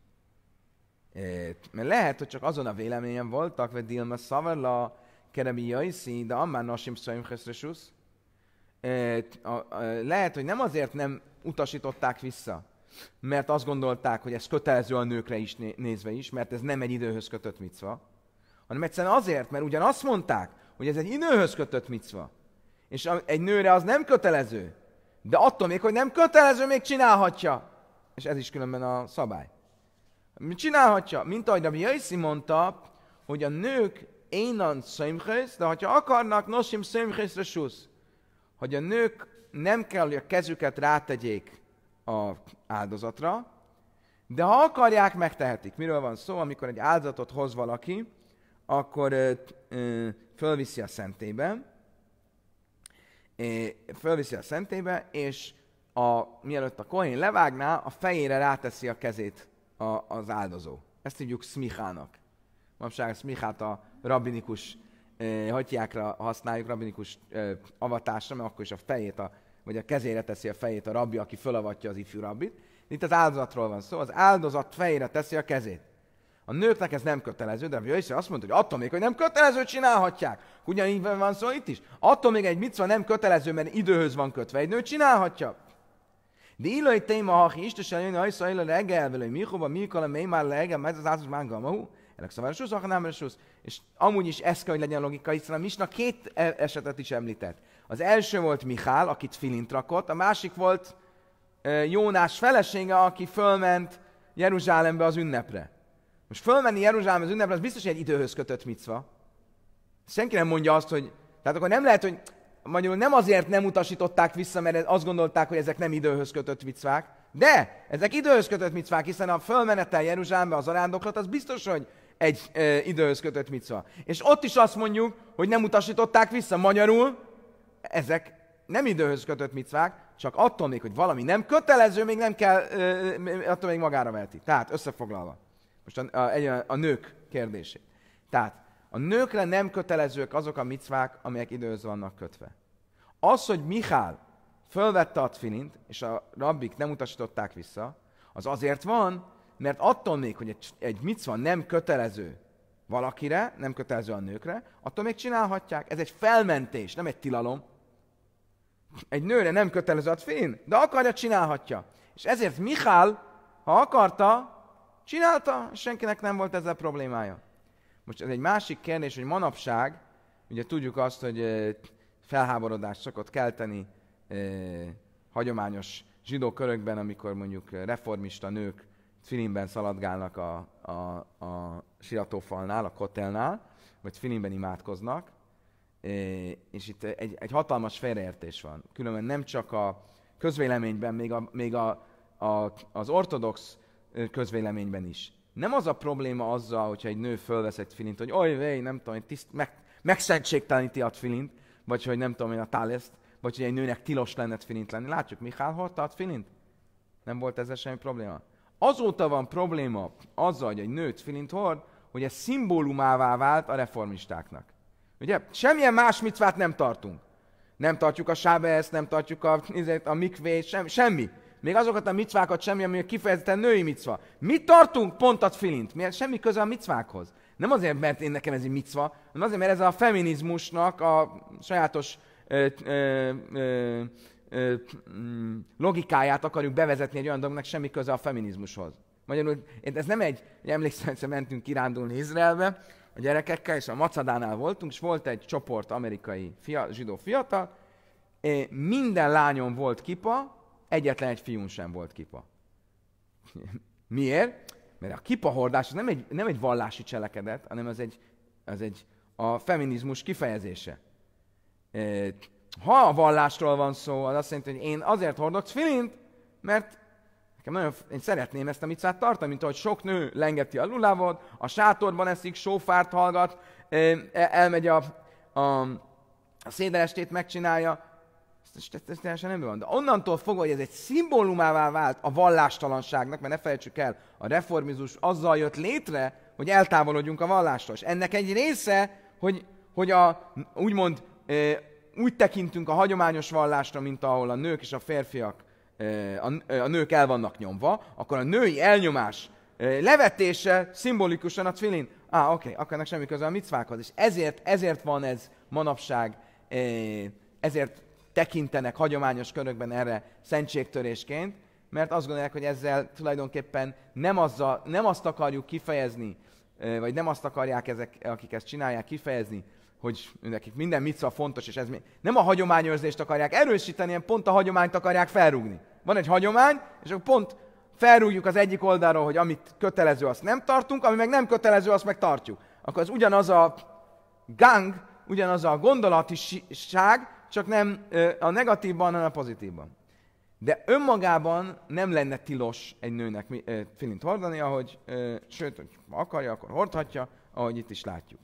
É, mert lehet, hogy csak azon a véleményen voltak, vagy Dilma Szavarla, keremiai szín, de ammán nasim szaim heszresusz. Lehet, hogy nem azért nem utasították vissza, mert azt gondolták, hogy ez kötelező a nőkre is nézve is, mert ez nem egy időhöz kötött micva, hanem egyszerűen azért, mert azt mondták, hogy ez egy időhöz kötött micva, és egy nőre az nem kötelező, de attól még, hogy nem kötelező, még csinálhatja. És ez is különben a szabály. Csinálhatja, mint ahogy a Jaiszi mondta, hogy a nők Énan szömchész, de hogyha akarnak, nosim szömchészre susz, hogy a nők nem kell, hogy a kezüket rátegyék a áldozatra, de ha akarják, megtehetik. Miről van szó? Amikor egy áldozatot hoz valaki, akkor ö, ö, fölviszi a szentébe, fölviszi a szentébe, és a, mielőtt a kohén levágná, a fejére ráteszi a kezét a, az áldozó. Ezt hívjuk szmichának. Manapság szmichát a rabinikus eh, hatjákra használjuk, rabinikus eh, avatásra, mert akkor is a fejét, a, vagy a kezére teszi a fejét a rabbi, aki fölavatja az ifjú rabbit. Itt az áldozatról van szó, az áldozat fejére teszi a kezét. A nőknek ez nem kötelező, de Jöjszer azt mondta, hogy attól még, hogy nem kötelező, csinálhatják. Ugyanígy van szó itt is. Attól még egy micva nem kötelező, mert időhöz van kötve, egy nő csinálhatja. De illai téma, ha Isten jön, hajszajla reggel, vagy mihova, mikor, mely már legel, mert az áldozat már nem Zachanároshoz, szóval és amúgy is ez kell, hogy legyen logika, hiszen a Misna két e- esetet is említett. Az első volt Mihál, akit filint rakott, a másik volt e, Jónás felesége, aki fölment Jeruzsálembe az ünnepre. Most fölmenni Jeruzsálembe az ünnepre, az biztos, hogy egy időhöz kötött micva. Senki nem mondja azt, hogy... Tehát akkor nem lehet, hogy magyarul nem azért nem utasították vissza, mert azt gondolták, hogy ezek nem időhöz kötött viccvák, de ezek időhöz kötött viccvák, hiszen a fölmenetel Jeruzsálembe az arándoklat, az biztos, hogy egy e, időhöz kötött micva. És ott is azt mondjuk, hogy nem utasították vissza. Magyarul ezek nem időhöz kötött micvák, csak attól még, hogy valami nem kötelező, még nem kell, e, attól még magára veheti. Tehát összefoglalva. Most a, a, a, a nők kérdését. Tehát a nőkre nem kötelezők azok a micvák, amelyek időhöz vannak kötve. Az, hogy Mihály fölvette a tfilint, és a rabbik nem utasították vissza, az azért van, mert attól még, hogy egy, egy micva nem kötelező valakire, nem kötelező a nőkre, attól még csinálhatják. Ez egy felmentés, nem egy tilalom. Egy nőre nem kötelező a fin, de akarja, csinálhatja. És ezért Michal, ha akarta, csinálta, senkinek nem volt ezzel problémája. Most ez egy másik kérdés, hogy manapság, ugye tudjuk azt, hogy felháborodást szokott kelteni eh, hagyományos zsidó körökben, amikor mondjuk reformista nők Filinben szaladgálnak a, a, a siratófalnál, a kotelnál, vagy Filinben imádkoznak, és itt egy, egy hatalmas félreértés van. Különben nem csak a közvéleményben, még, a, még a, a, az ortodox közvéleményben is. Nem az a probléma azzal, hogyha egy nő fölvesz egy filint, hogy oj, vej, nem tudom, tiszt, meg, megszentségteleníti a filint, vagy hogy nem tudom én a táleszt, vagy hogy egy nőnek tilos lenne filint lenni. Látjuk, Mihály hordta a filint? Nem volt ezzel semmi probléma. Azóta van probléma azzal, hogy egy nőt filint hord, hogy ez szimbólumává vált a reformistáknak. Ugye? Semmilyen más mitvát nem tartunk. Nem tartjuk a sábehez, nem tartjuk a, izé, a mikvét, sem, semmi. Még azokat a micvákat semmi, ami kifejezetten női micva. Mi tartunk pont a filint, mert semmi köze a micvákhoz. Nem azért, mert én nekem ez egy micva, hanem azért, mert ez a feminizmusnak a sajátos ö, ö, ö, ö, mm, logikáját akarjuk bevezetni egy olyan dolognak, semmi köze a feminizmushoz. Magyarul, ez nem egy, hogy emlékszem, hogy mentünk kirándulni Izraelbe a gyerekekkel, és a Macadánál voltunk, és volt egy csoport amerikai fia, zsidó fiatal, minden lányon volt kipa, egyetlen egy fiún sem volt kipa. Miért? Mert a kipa hordás nem egy, nem egy vallási cselekedet, hanem az egy, az egy a feminizmus kifejezése. Ha a vallásról van szó, az azt jelenti, hogy én azért hordok filint, mert nekem nagyon, én szeretném ezt a micát tartani, mint ahogy sok nő lengeti a lulávot, a sátorban eszik, sófárt hallgat, e, elmegy a, a, a szédelestét megcsinálja. ezt, ezt, ezt teljesen nem van. De onnantól fogva, hogy ez egy szimbólumává vált a vallástalanságnak, mert ne felejtsük el, a reformizus azzal jött létre, hogy eltávolodjunk a vallástól. És ennek egy része, hogy, hogy a úgymond úgy tekintünk a hagyományos vallásra, mint ahol a nők és a férfiak, eh, eh, a nők el vannak nyomva, akkor a női elnyomás eh, levetése szimbolikusan a cvilin. Á, ah, oké, okay, akkor ennek semmi köze a micvákhoz. És ezért, ezért van ez manapság, ezért tekintenek hagyományos körökben erre szentségtörésként, mert azt gondolják, hogy ezzel tulajdonképpen nem, azzal, nem azt akarjuk kifejezni, vagy nem azt akarják ezek, akik ezt csinálják kifejezni, hogy nekik minden micva fontos, és ez mi... nem a hagyományőrzést akarják erősíteni, hanem pont a hagyományt akarják felrúgni. Van egy hagyomány, és akkor pont felrúgjuk az egyik oldalról, hogy amit kötelező, azt nem tartunk, ami meg nem kötelező, azt meg tartjuk. Akkor az ugyanaz a gang, ugyanaz a gondolatiság, csak nem a negatívban, hanem a pozitívban. De önmagában nem lenne tilos egy nőnek filint hordani, ahogy, sőt, hogy akarja, akkor hordhatja, ahogy itt is látjuk.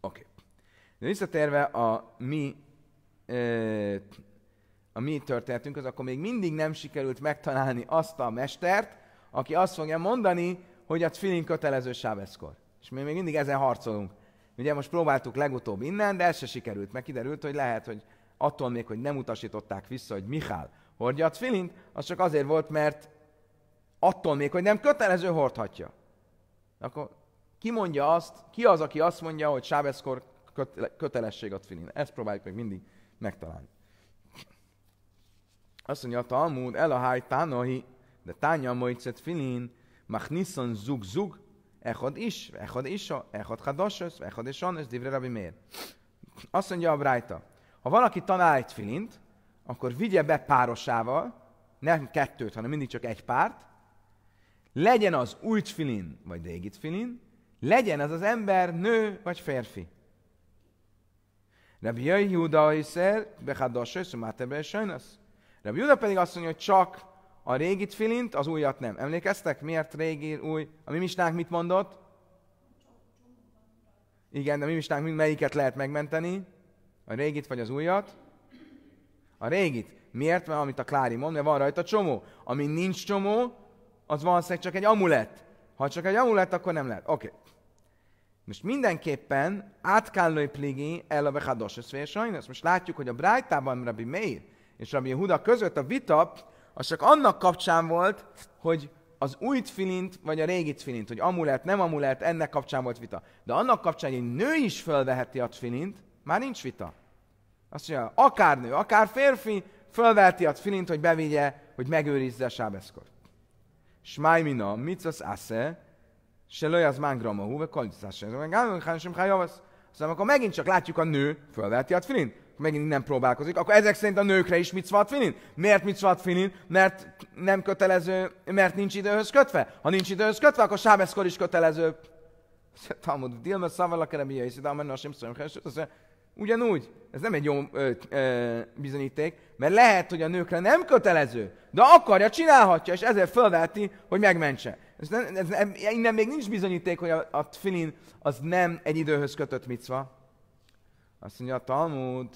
Oké. Okay. De visszatérve a mi, a mi történetünk, az akkor még mindig nem sikerült megtalálni azt a mestert, aki azt fogja mondani, hogy a tfilin kötelező sábeszkor. És mi még mindig ezen harcolunk. Ugye most próbáltuk legutóbb innen, de ez se sikerült, meg kiderült, hogy lehet, hogy attól még, hogy nem utasították vissza, hogy Mihály hordja a tfilint, az csak azért volt, mert attól még, hogy nem kötelező hordhatja. Akkor ki mondja azt, ki az, aki azt mondja, hogy sábeszkor kötelesség a tfilin. Ezt próbáljuk meg mindig megtalálni. Azt mondja a Talmud, el a háj tánohi, de tánya mojcet filin, machnisson zug zug, echad is, echad is, echad hadasös, echad esanös, divre rabi mér. Azt mondja a Brájta, ha valaki tanál egy filint, akkor vigye be párosával, nem kettőt, hanem mindig csak egy párt, legyen az új filin, vagy régi filin, legyen az az ember nő vagy férfi. Rabbi Yehuda Iszer, és Szumátebre és sajnos. Rabbi Yehuda pedig azt mondja, hogy csak a régit filint, az újat nem. Emlékeztek, miért régi, új? A mi misnánk mit mondott? Igen, de a mi misnánk melyiket lehet megmenteni? A régit vagy az újat? A régit. Miért? Mert amit a Klári mond, mert van rajta csomó. Ami nincs csomó, az valószínűleg csak egy amulett. Ha csak egy amulett, akkor nem lehet. Oké. Okay. Most mindenképpen átkálnói pligi el a vechadosos sajnos. Most látjuk, hogy a Brájtában Rabbi Meir és Rabbi Huda között a vita az csak annak kapcsán volt, hogy az új filint vagy a régi filint, hogy amulett, nem amulett, ennek kapcsán volt vita. De annak kapcsán, hogy egy nő is fölveheti a filint, már nincs vita. Azt mondja, akár nő, akár férfi, fölveheti a filint, hogy bevigye, hogy megőrizze a sábeszkort. Smájmina, micasz asze, se az mángrama hú, vagy kalitaszás. Szóval akkor megint csak látjuk a nő, fölveheti a finin, megint nem próbálkozik, akkor ezek szerint a nőkre is mit szvat finin? Miért mit szvat finin? Mert nem kötelező, mert nincs időhöz kötve. Ha nincs időhöz kötve, akkor sábeszkor is kötelező. Talmud, dilme szavar Keremia, és ide a sem szörm, Ugyanúgy, ez nem egy jó ö, ö, bizonyíték, mert lehet, hogy a nőkre nem kötelező, de akarja, csinálhatja, és ezért fölveti, hogy megmentse. És nem, ez nem, innen még nincs bizonyíték, hogy a, a tfilin az nem egy időhöz kötött micva. Azt mondja a Talmud,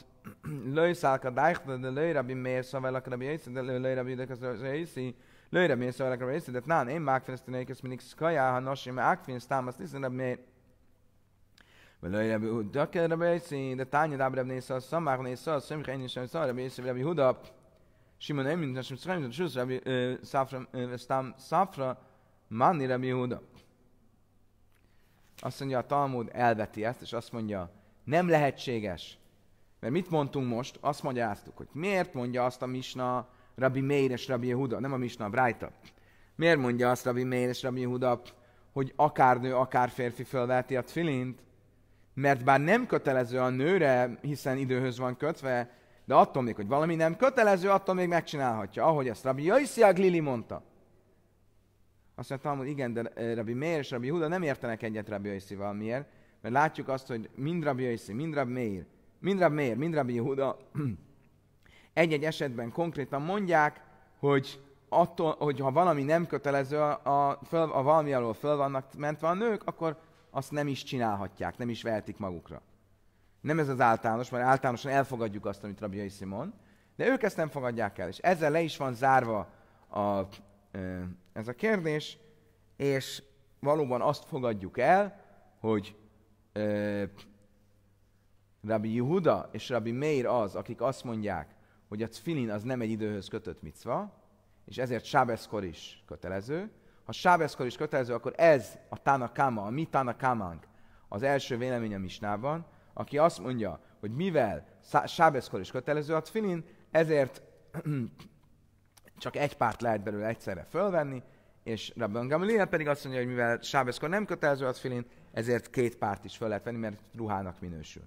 lőszálka dájkta, de lőjrabi mérszavallak, rabi jöjszi, de lőjrabi jöjszi, de lőjrabi jöjszi, lőjre mi szóval akkor de nán, én mágfinisztin egyik, ezt mindig szkajá, ha nos, én mágfinisz támasz, tisztin, de miért? Vagy lőjre mi húdja, kérre mi részt, de tányi dábrebb nézsz, a szamák nézsz, a szömik ennyi sem, szóval rebi észre, rebi húdap, simon nem mindig, sem szkajá, mint a ezt tám száfra, Manni Rabbi Yehuda. Azt mondja, a Talmud elveti ezt, és azt mondja, nem lehetséges. Mert mit mondtunk most? Azt magyaráztuk, hogy miért mondja azt a Misna Rabbi Meir és Rabbi Yehuda, nem a Misna, a Brájta. Miért mondja azt Rabbi Meir és Rabbi Yehuda, hogy akár nő, akár férfi fölveheti a filint? Mert bár nem kötelező a nőre, hiszen időhöz van kötve, de attól még, hogy valami nem kötelező, attól még megcsinálhatja, ahogy ezt Rabbi Jaiszi Aglili mondta. Azt mondja Talmud, igen, de eh, Rabbi Meir és Rabbi Huda nem értenek egyet Rabbi yossi Miért? Mert látjuk azt, hogy mind Rabbi Yossi, mind Rabbi Meir, mind Rabbi Meir, mind Rabbi Huda egy-egy esetben konkrétan mondják, hogy attól, hogy ha valami nem kötelező, a, föl, a valami alól föl vannak mentve a nők, akkor azt nem is csinálhatják, nem is vehetik magukra. Nem ez az általános, mert általánosan elfogadjuk azt, amit Rabbi mond, de ők ezt nem fogadják el. És ezzel le is van zárva a ez a kérdés, és valóban azt fogadjuk el, hogy Rabbi Yehuda és Rabbi Meir az, akik azt mondják, hogy a cfilin az nem egy időhöz kötött micva, és ezért sábeszkor is kötelező. Ha sábeszkor is kötelező, akkor ez a Tanakáma, a mi Tanakámánk, az első vélemény a Misnában, aki azt mondja, hogy mivel sábeszkor is kötelező a cfilin, ezért csak egy párt lehet belőle egyszerre fölvenni, és Rabban Gamliel pedig azt mondja, hogy mivel Sábeszkor nem kötelező az filin, ezért két párt is föl lehet venni, mert ruhának minősül.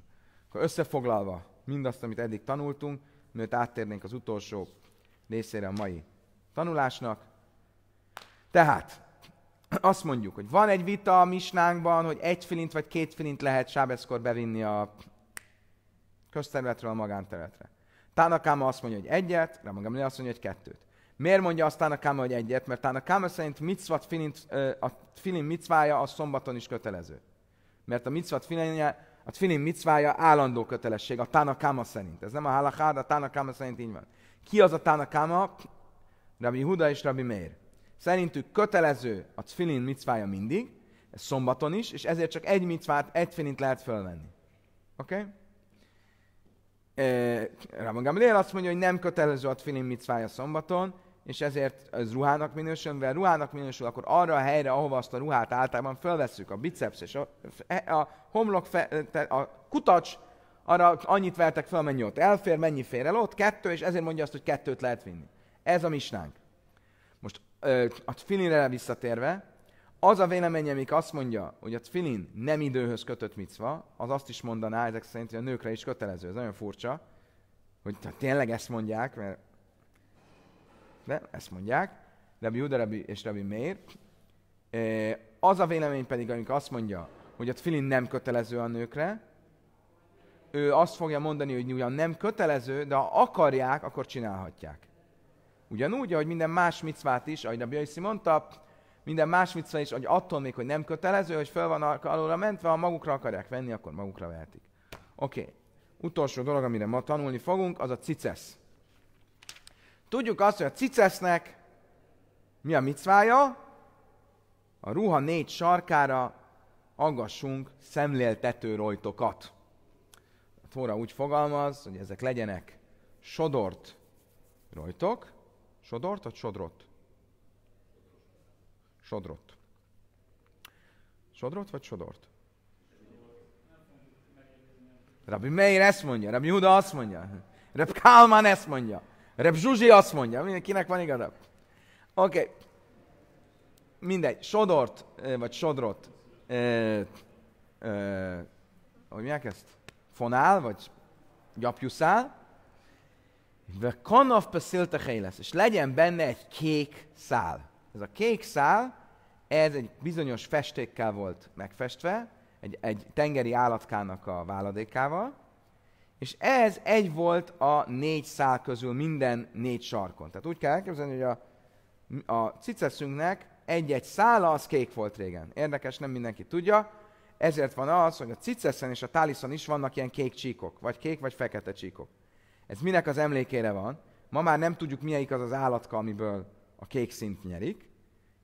Akkor összefoglalva mindazt, amit eddig tanultunk, mert áttérnénk az utolsó részére a mai tanulásnak. Tehát, azt mondjuk, hogy van egy vita a misnánkban, hogy egy filint vagy két filint lehet sábeszkor bevinni a közterületről a magánterületre. Tánakáma azt mondja, hogy egyet, Rabban Ramagam azt mondja, hogy kettőt. Miért mondja aztán a Káma, hogy egyet? Mert a Káma szerint mitzvat finint, a filin micvája a szombaton is kötelező. Mert a mitzvat filinje, a filin micvája állandó kötelesség, a káma szerint. Ez nem a de a káma szerint így van. Ki az a káma? Rabbi Huda és Rabbi Meir. Szerintük kötelező a filin micvája mindig, ez szombaton is, és ezért csak egy micvát, egy finint lehet fölvenni. Oké? Okay? Rabban Gamliel azt mondja, hogy nem kötelező a tfilin micvája szombaton, és ezért ez ruhának minősül, mivel ruhának minősül, akkor arra a helyre, ahova azt a ruhát általában felvesszük, a biceps és a, a homlok, fe, a kutacs, arra annyit vertek fel, mennyi ott elfér, mennyi fér el ott, kettő, és ezért mondja azt, hogy kettőt lehet vinni. Ez a misnánk. Most a tfilinre visszatérve, az a vélemény, amik azt mondja, hogy a tfilin nem időhöz kötött micva, az azt is mondaná ezek szerint, hogy a nőkre is kötelező. Ez nagyon furcsa, hogy tényleg ezt mondják, mert de ezt mondják, Rabbi Juda Rabbi és Rabbi Meir. Az a vélemény pedig, amikor azt mondja, hogy a tfilin nem kötelező a nőkre, ő azt fogja mondani, hogy ugyan nem kötelező, de ha akarják, akkor csinálhatják. Ugyanúgy, ahogy minden más micvát is, ahogy Rabbi Jaiszi mondta, minden más micva is, hogy attól még, hogy nem kötelező, hogy fel van alulra mentve, ha magukra akarják venni, akkor magukra vehetik. Oké, okay. utolsó dolog, amire ma tanulni fogunk, az a cicesz. Tudjuk azt, hogy a cicesznek mi a micvája? A ruha négy sarkára aggassunk szemléltető rojtokat. A Tóra úgy fogalmaz, hogy ezek legyenek sodort rojtok, sodort vagy sodrot? Sodrot. Sodrot vagy sodort? Rabbi Meir ezt mondja, Rabbi Huda azt mondja, Rabbi Kálmán ezt mondja. Rep Zsuzsi azt mondja, mindenkinek van igaza. Oké. Okay. Mindegy, sodort, vagy sodrot, ö, ö, hogy mondják ezt? Fonál, vagy gyapjuszál. Ve kanaf beszélte lesz, és legyen benne egy kék szál. Ez a kék szál, ez egy bizonyos festékkel volt megfestve, egy, egy tengeri állatkának a váladékával, és ez egy volt a négy szál közül minden négy sarkon. Tehát úgy kell elképzelni, hogy a, a ciceszünknek egy-egy szála az kék volt régen. Érdekes, nem mindenki tudja. Ezért van az, hogy a ciceszen és a táliszon is vannak ilyen kék csíkok, vagy kék, vagy fekete csíkok. Ez minek az emlékére van? Ma már nem tudjuk, melyik az az állatka, amiből a kék szint nyerik,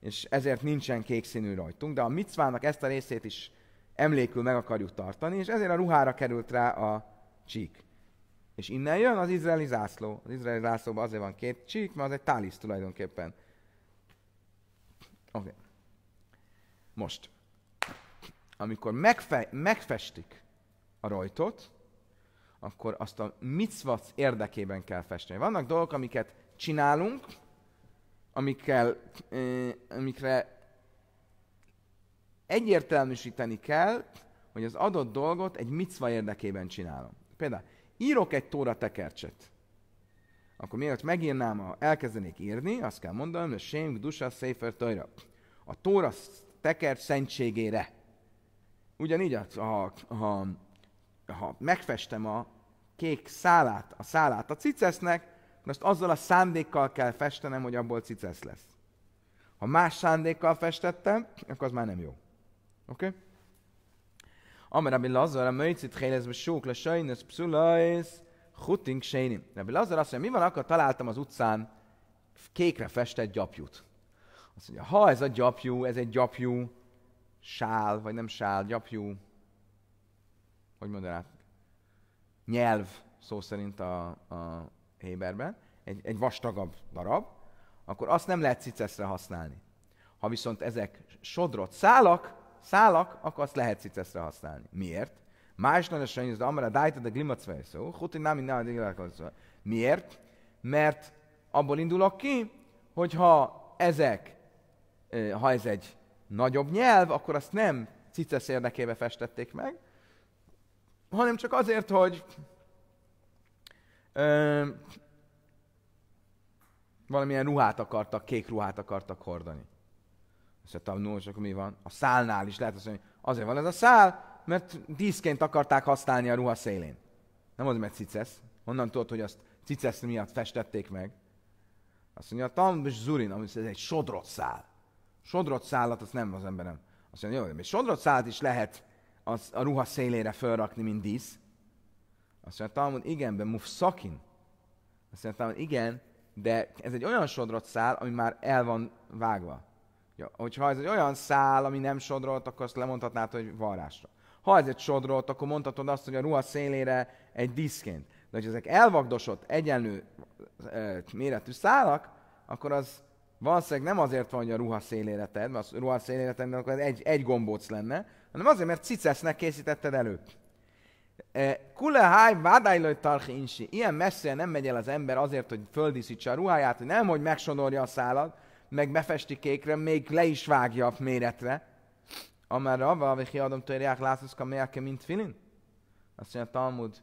és ezért nincsen kék színű rajtunk, de a micvának ezt a részét is emlékül meg akarjuk tartani, és ezért a ruhára került rá a csík. És innen jön az izraeli zászló. Az izraeli zászlóban azért van két csík, mert az egy tálisz tulajdonképpen. Oké. Okay. Most, amikor megfe- megfestik a rajtot, akkor azt a micvac érdekében kell festeni. Vannak dolgok, amiket csinálunk, amikkel, eh, amikre egyértelműsíteni kell, hogy az adott dolgot egy micva érdekében csinálom. Például írok egy tóra tekercset, akkor mielőtt megírnám, elkezdenék írni, azt kell mondanom, hogy Sém Dusa Sefer Tóra. A tóra tekercs szentségére. Ugyanígy, ha, ha, ha megfestem a kék szálát, a szálát a cicesznek, most azzal a szándékkal kell festenem, hogy abból cicesz lesz. Ha más szándékkal festettem, akkor az már nem jó. Oké? Okay? Amar Rabbi Lazar, a möjci tréles besók, le sajnos pszulajsz, hutink sénim. Rabbi Lazar azt mondja, mi van akkor találtam az utcán kékre festett gyapjút. Azt mondja, ha ez a gyapjú, ez egy gyapjú sál, vagy nem sál, gyapjú, hogy mondanád, nyelv szó szerint a, a Héberben, egy, egy vastagabb darab, akkor azt nem lehet ciceszre használni. Ha viszont ezek sodrott szálak, szálak, akkor azt lehet ciceszre használni. Miért? Más nagyon az amara dájtad a glimacvej szó, hogy nem minden Miért? Mert abból indulok ki, hogy ha ezek, ha ez egy nagyobb nyelv, akkor azt nem cicesz érdekébe festették meg, hanem csak azért, hogy ö, valamilyen ruhát akartak, kék ruhát akartak hordani. Azt a tanul, és akkor mi van? A szálnál is lehet azt mondani, azért van ez a szál, mert díszként akarták használni a ruha szélén. Nem az, mert cicesz. Honnan tudod, hogy azt cicesz miatt festették meg? Azt mondja, a Talmud Zurin, ami ez egy sodrot szál. Sodrot szállat, azt nem az emberem. Azt mondja, jó, de sodrot szállat is lehet az, a ruha szélére felrakni, mint dísz. Azt mondja, Talmud, igen, be mufszakin. Azt mondja, Talmud, igen, de ez egy olyan sodrot szál, ami már el van vágva. Ja, hogyha ez egy olyan szál, ami nem sodrolt, akkor azt lemondhatnád, hogy varrásra. Ha ez egy sodrolt, akkor mondhatod azt, hogy a ruha szélére egy diszként. De hogy ezek elvagdosott, egyenlő e, méretű szálak, akkor az valószínűleg nem azért van, hogy a ruha szélére tedd, mert a ruha szélére tedd, akkor egy, egy gombóc lenne, hanem azért, mert cicesznek készítetted előbb. Eh, Kule háj vádájlőj tarhi insi. Ilyen messze, nem megy el az ember azért, hogy földíszítse a ruháját, hogy nem, hogy megsonorja a szálat, meg befesti kékre, még le is vágja a méretre. Amár abba, vagy kiadom tőriák lászuszka mélke, mint filin? Azt mondja Talmud,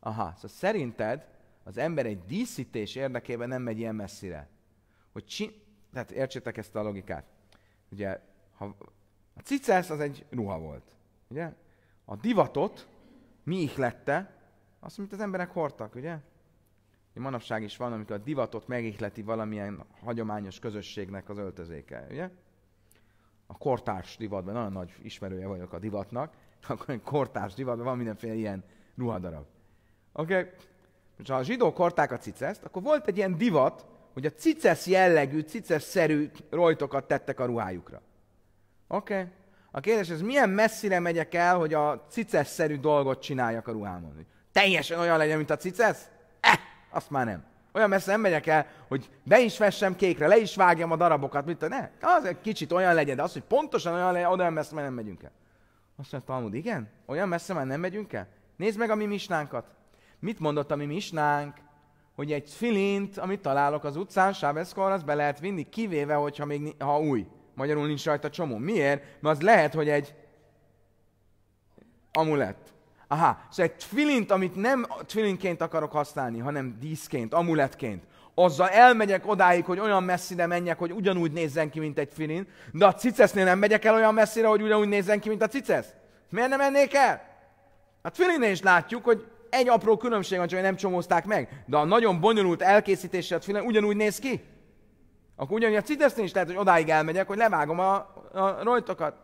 aha, szóval szerinted az ember egy díszítés érdekében nem megy ilyen messzire. Hogy csi... Tehát értsétek ezt a logikát. Ugye, ha a cicesz az egy ruha volt. Ugye? A divatot mi ihlette, azt, amit az emberek hordtak, ugye? manapság is van, amikor a divatot megihleti valamilyen hagyományos közösségnek az öltözéke, ugye? A kortárs divatban, nagyon nagy ismerője vagyok a divatnak, akkor egy kortárs divatban van mindenféle ilyen ruhadarab. Oké? Okay. És ha a zsidók korták a ciceszt, akkor volt egy ilyen divat, hogy a cicesz jellegű, cices-szerű rojtokat tettek a ruhájukra. Oké? Okay. A kérdés ez milyen messzire megyek el, hogy a cices-szerű dolgot csináljak a ruhámon? Teljesen olyan legyen, mint a cicesz? Azt már nem. Olyan messze nem megyek el, hogy be is vessem kékre, le is vágjam a darabokat, mit tudom. Ne, az egy kicsit olyan legyen, de az, hogy pontosan olyan legyen, olyan messze már nem megyünk el. Azt mondja Talmud, igen? Olyan messze már nem megyünk el? Nézd meg a mi misnánkat. Mit mondott a mi misnánk? Hogy egy filint, amit találok az utcán, sábeszkor, az be lehet vinni, kivéve, hogyha még ha új. Magyarul nincs rajta csomó. Miért? Mert az lehet, hogy egy amulett. Aha, szóval egy tfilint, amit nem tfilinként akarok használni, hanem díszként, amuletként, azzal elmegyek odáig, hogy olyan messzire menjek, hogy ugyanúgy nézzen ki, mint egy filin, de a cicesznél nem megyek el olyan messzire, hogy ugyanúgy nézzen ki, mint a cicesz. Miért nem mennék el? A filinnél is látjuk, hogy egy apró különbség van, csak nem csomózták meg, de a nagyon bonyolult elkészítése a filin ugyanúgy néz ki. Akkor ugyanúgy a cicesznél is lehet, hogy odáig elmegyek, hogy levágom a, a rojtokat.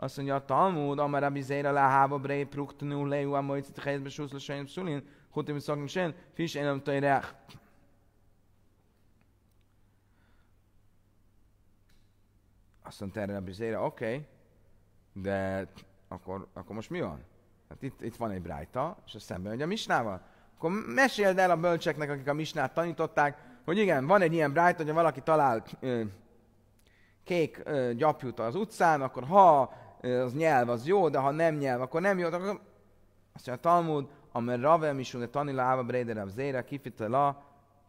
Azt mondja, a Talmud, a bizéra le hába brei pruktanú lejú a mojcit helyzetbe súszla sajn szulin, hutim szakim sen, fis elem tajrech. Azt mondta erre a bizéra, oké, okay, de akkor, akkor most mi van? Hát itt, itt van egy brájta, és a szemben hogy a misnával. Akkor meséld el a bölcseknek, akik a misnát tanították, hogy igen, van egy ilyen brájta, hogyha valaki talál ö, kék ö, gyapjút az utcán, akkor ha az nyelv az jó, de ha nem nyelv, akkor nem jó, akkor azt mondja a Talmud, amely Rave Misung, a Tanila Ába Breider Avzére, Kifitela,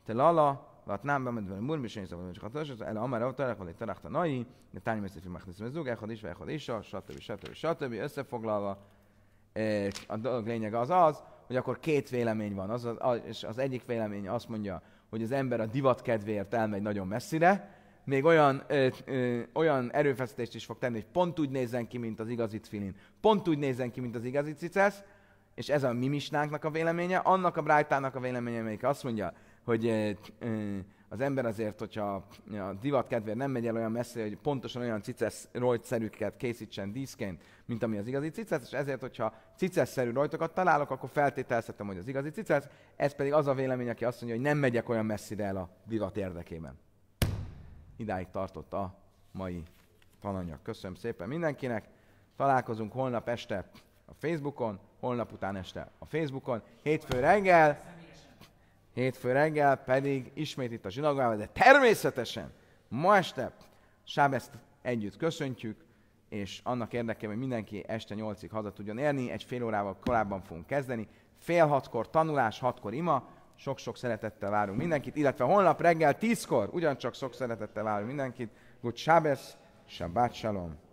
Telala, ואת נם törzs, el בשני סוף במשך התושש, אלא אומר רב תלך ולתלך תנאי, נתן מספים מכניס מזוג, אחד is, ואחד is, stb. stb. stb. összefoglalva. A dolog lényeg az az, hogy akkor két vélemény van. Az, az, és az egyik vélemény azt mondja, hogy az ember a divat kedvéért elmegy nagyon messzire, még olyan, ö, ö, olyan erőfeszítést is fog tenni, hogy pont úgy nézzen ki, mint az igazi filin, pont úgy nézzen ki, mint az igazi cicesz, és ez a mi a véleménye, annak a brájtának a véleménye, amelyik azt mondja, hogy ö, ö, az ember azért, hogyha a divat kedvéért nem megy el olyan messze, hogy pontosan olyan cicesz rojtszerűket készítsen díszként, mint ami az igazi cicesz, és ezért, hogyha cicesszerű szerű rojtokat találok, akkor feltételezhetem, hogy az igazi cicesz, ez pedig az a vélemény, aki azt mondja, hogy nem megyek olyan messzire el a divat érdekében. Idáig tartott a mai tananyag. Köszönöm szépen mindenkinek. Találkozunk holnap este a Facebookon, holnap után este a Facebookon, hétfő reggel, hétfő reggel pedig ismét itt a zsinagógában, de természetesen ma este Sábeszt együtt köszöntjük, és annak érdekében, hogy mindenki este nyolcig haza tudjon érni, egy fél órával korábban fogunk kezdeni. Fél hatkor tanulás, hatkor ima, sok-sok szeretettel várunk mindenkit, illetve holnap reggel tízkor ugyancsak sok szeretettel várunk mindenkit. Good Shabbos, Shabbat Shalom!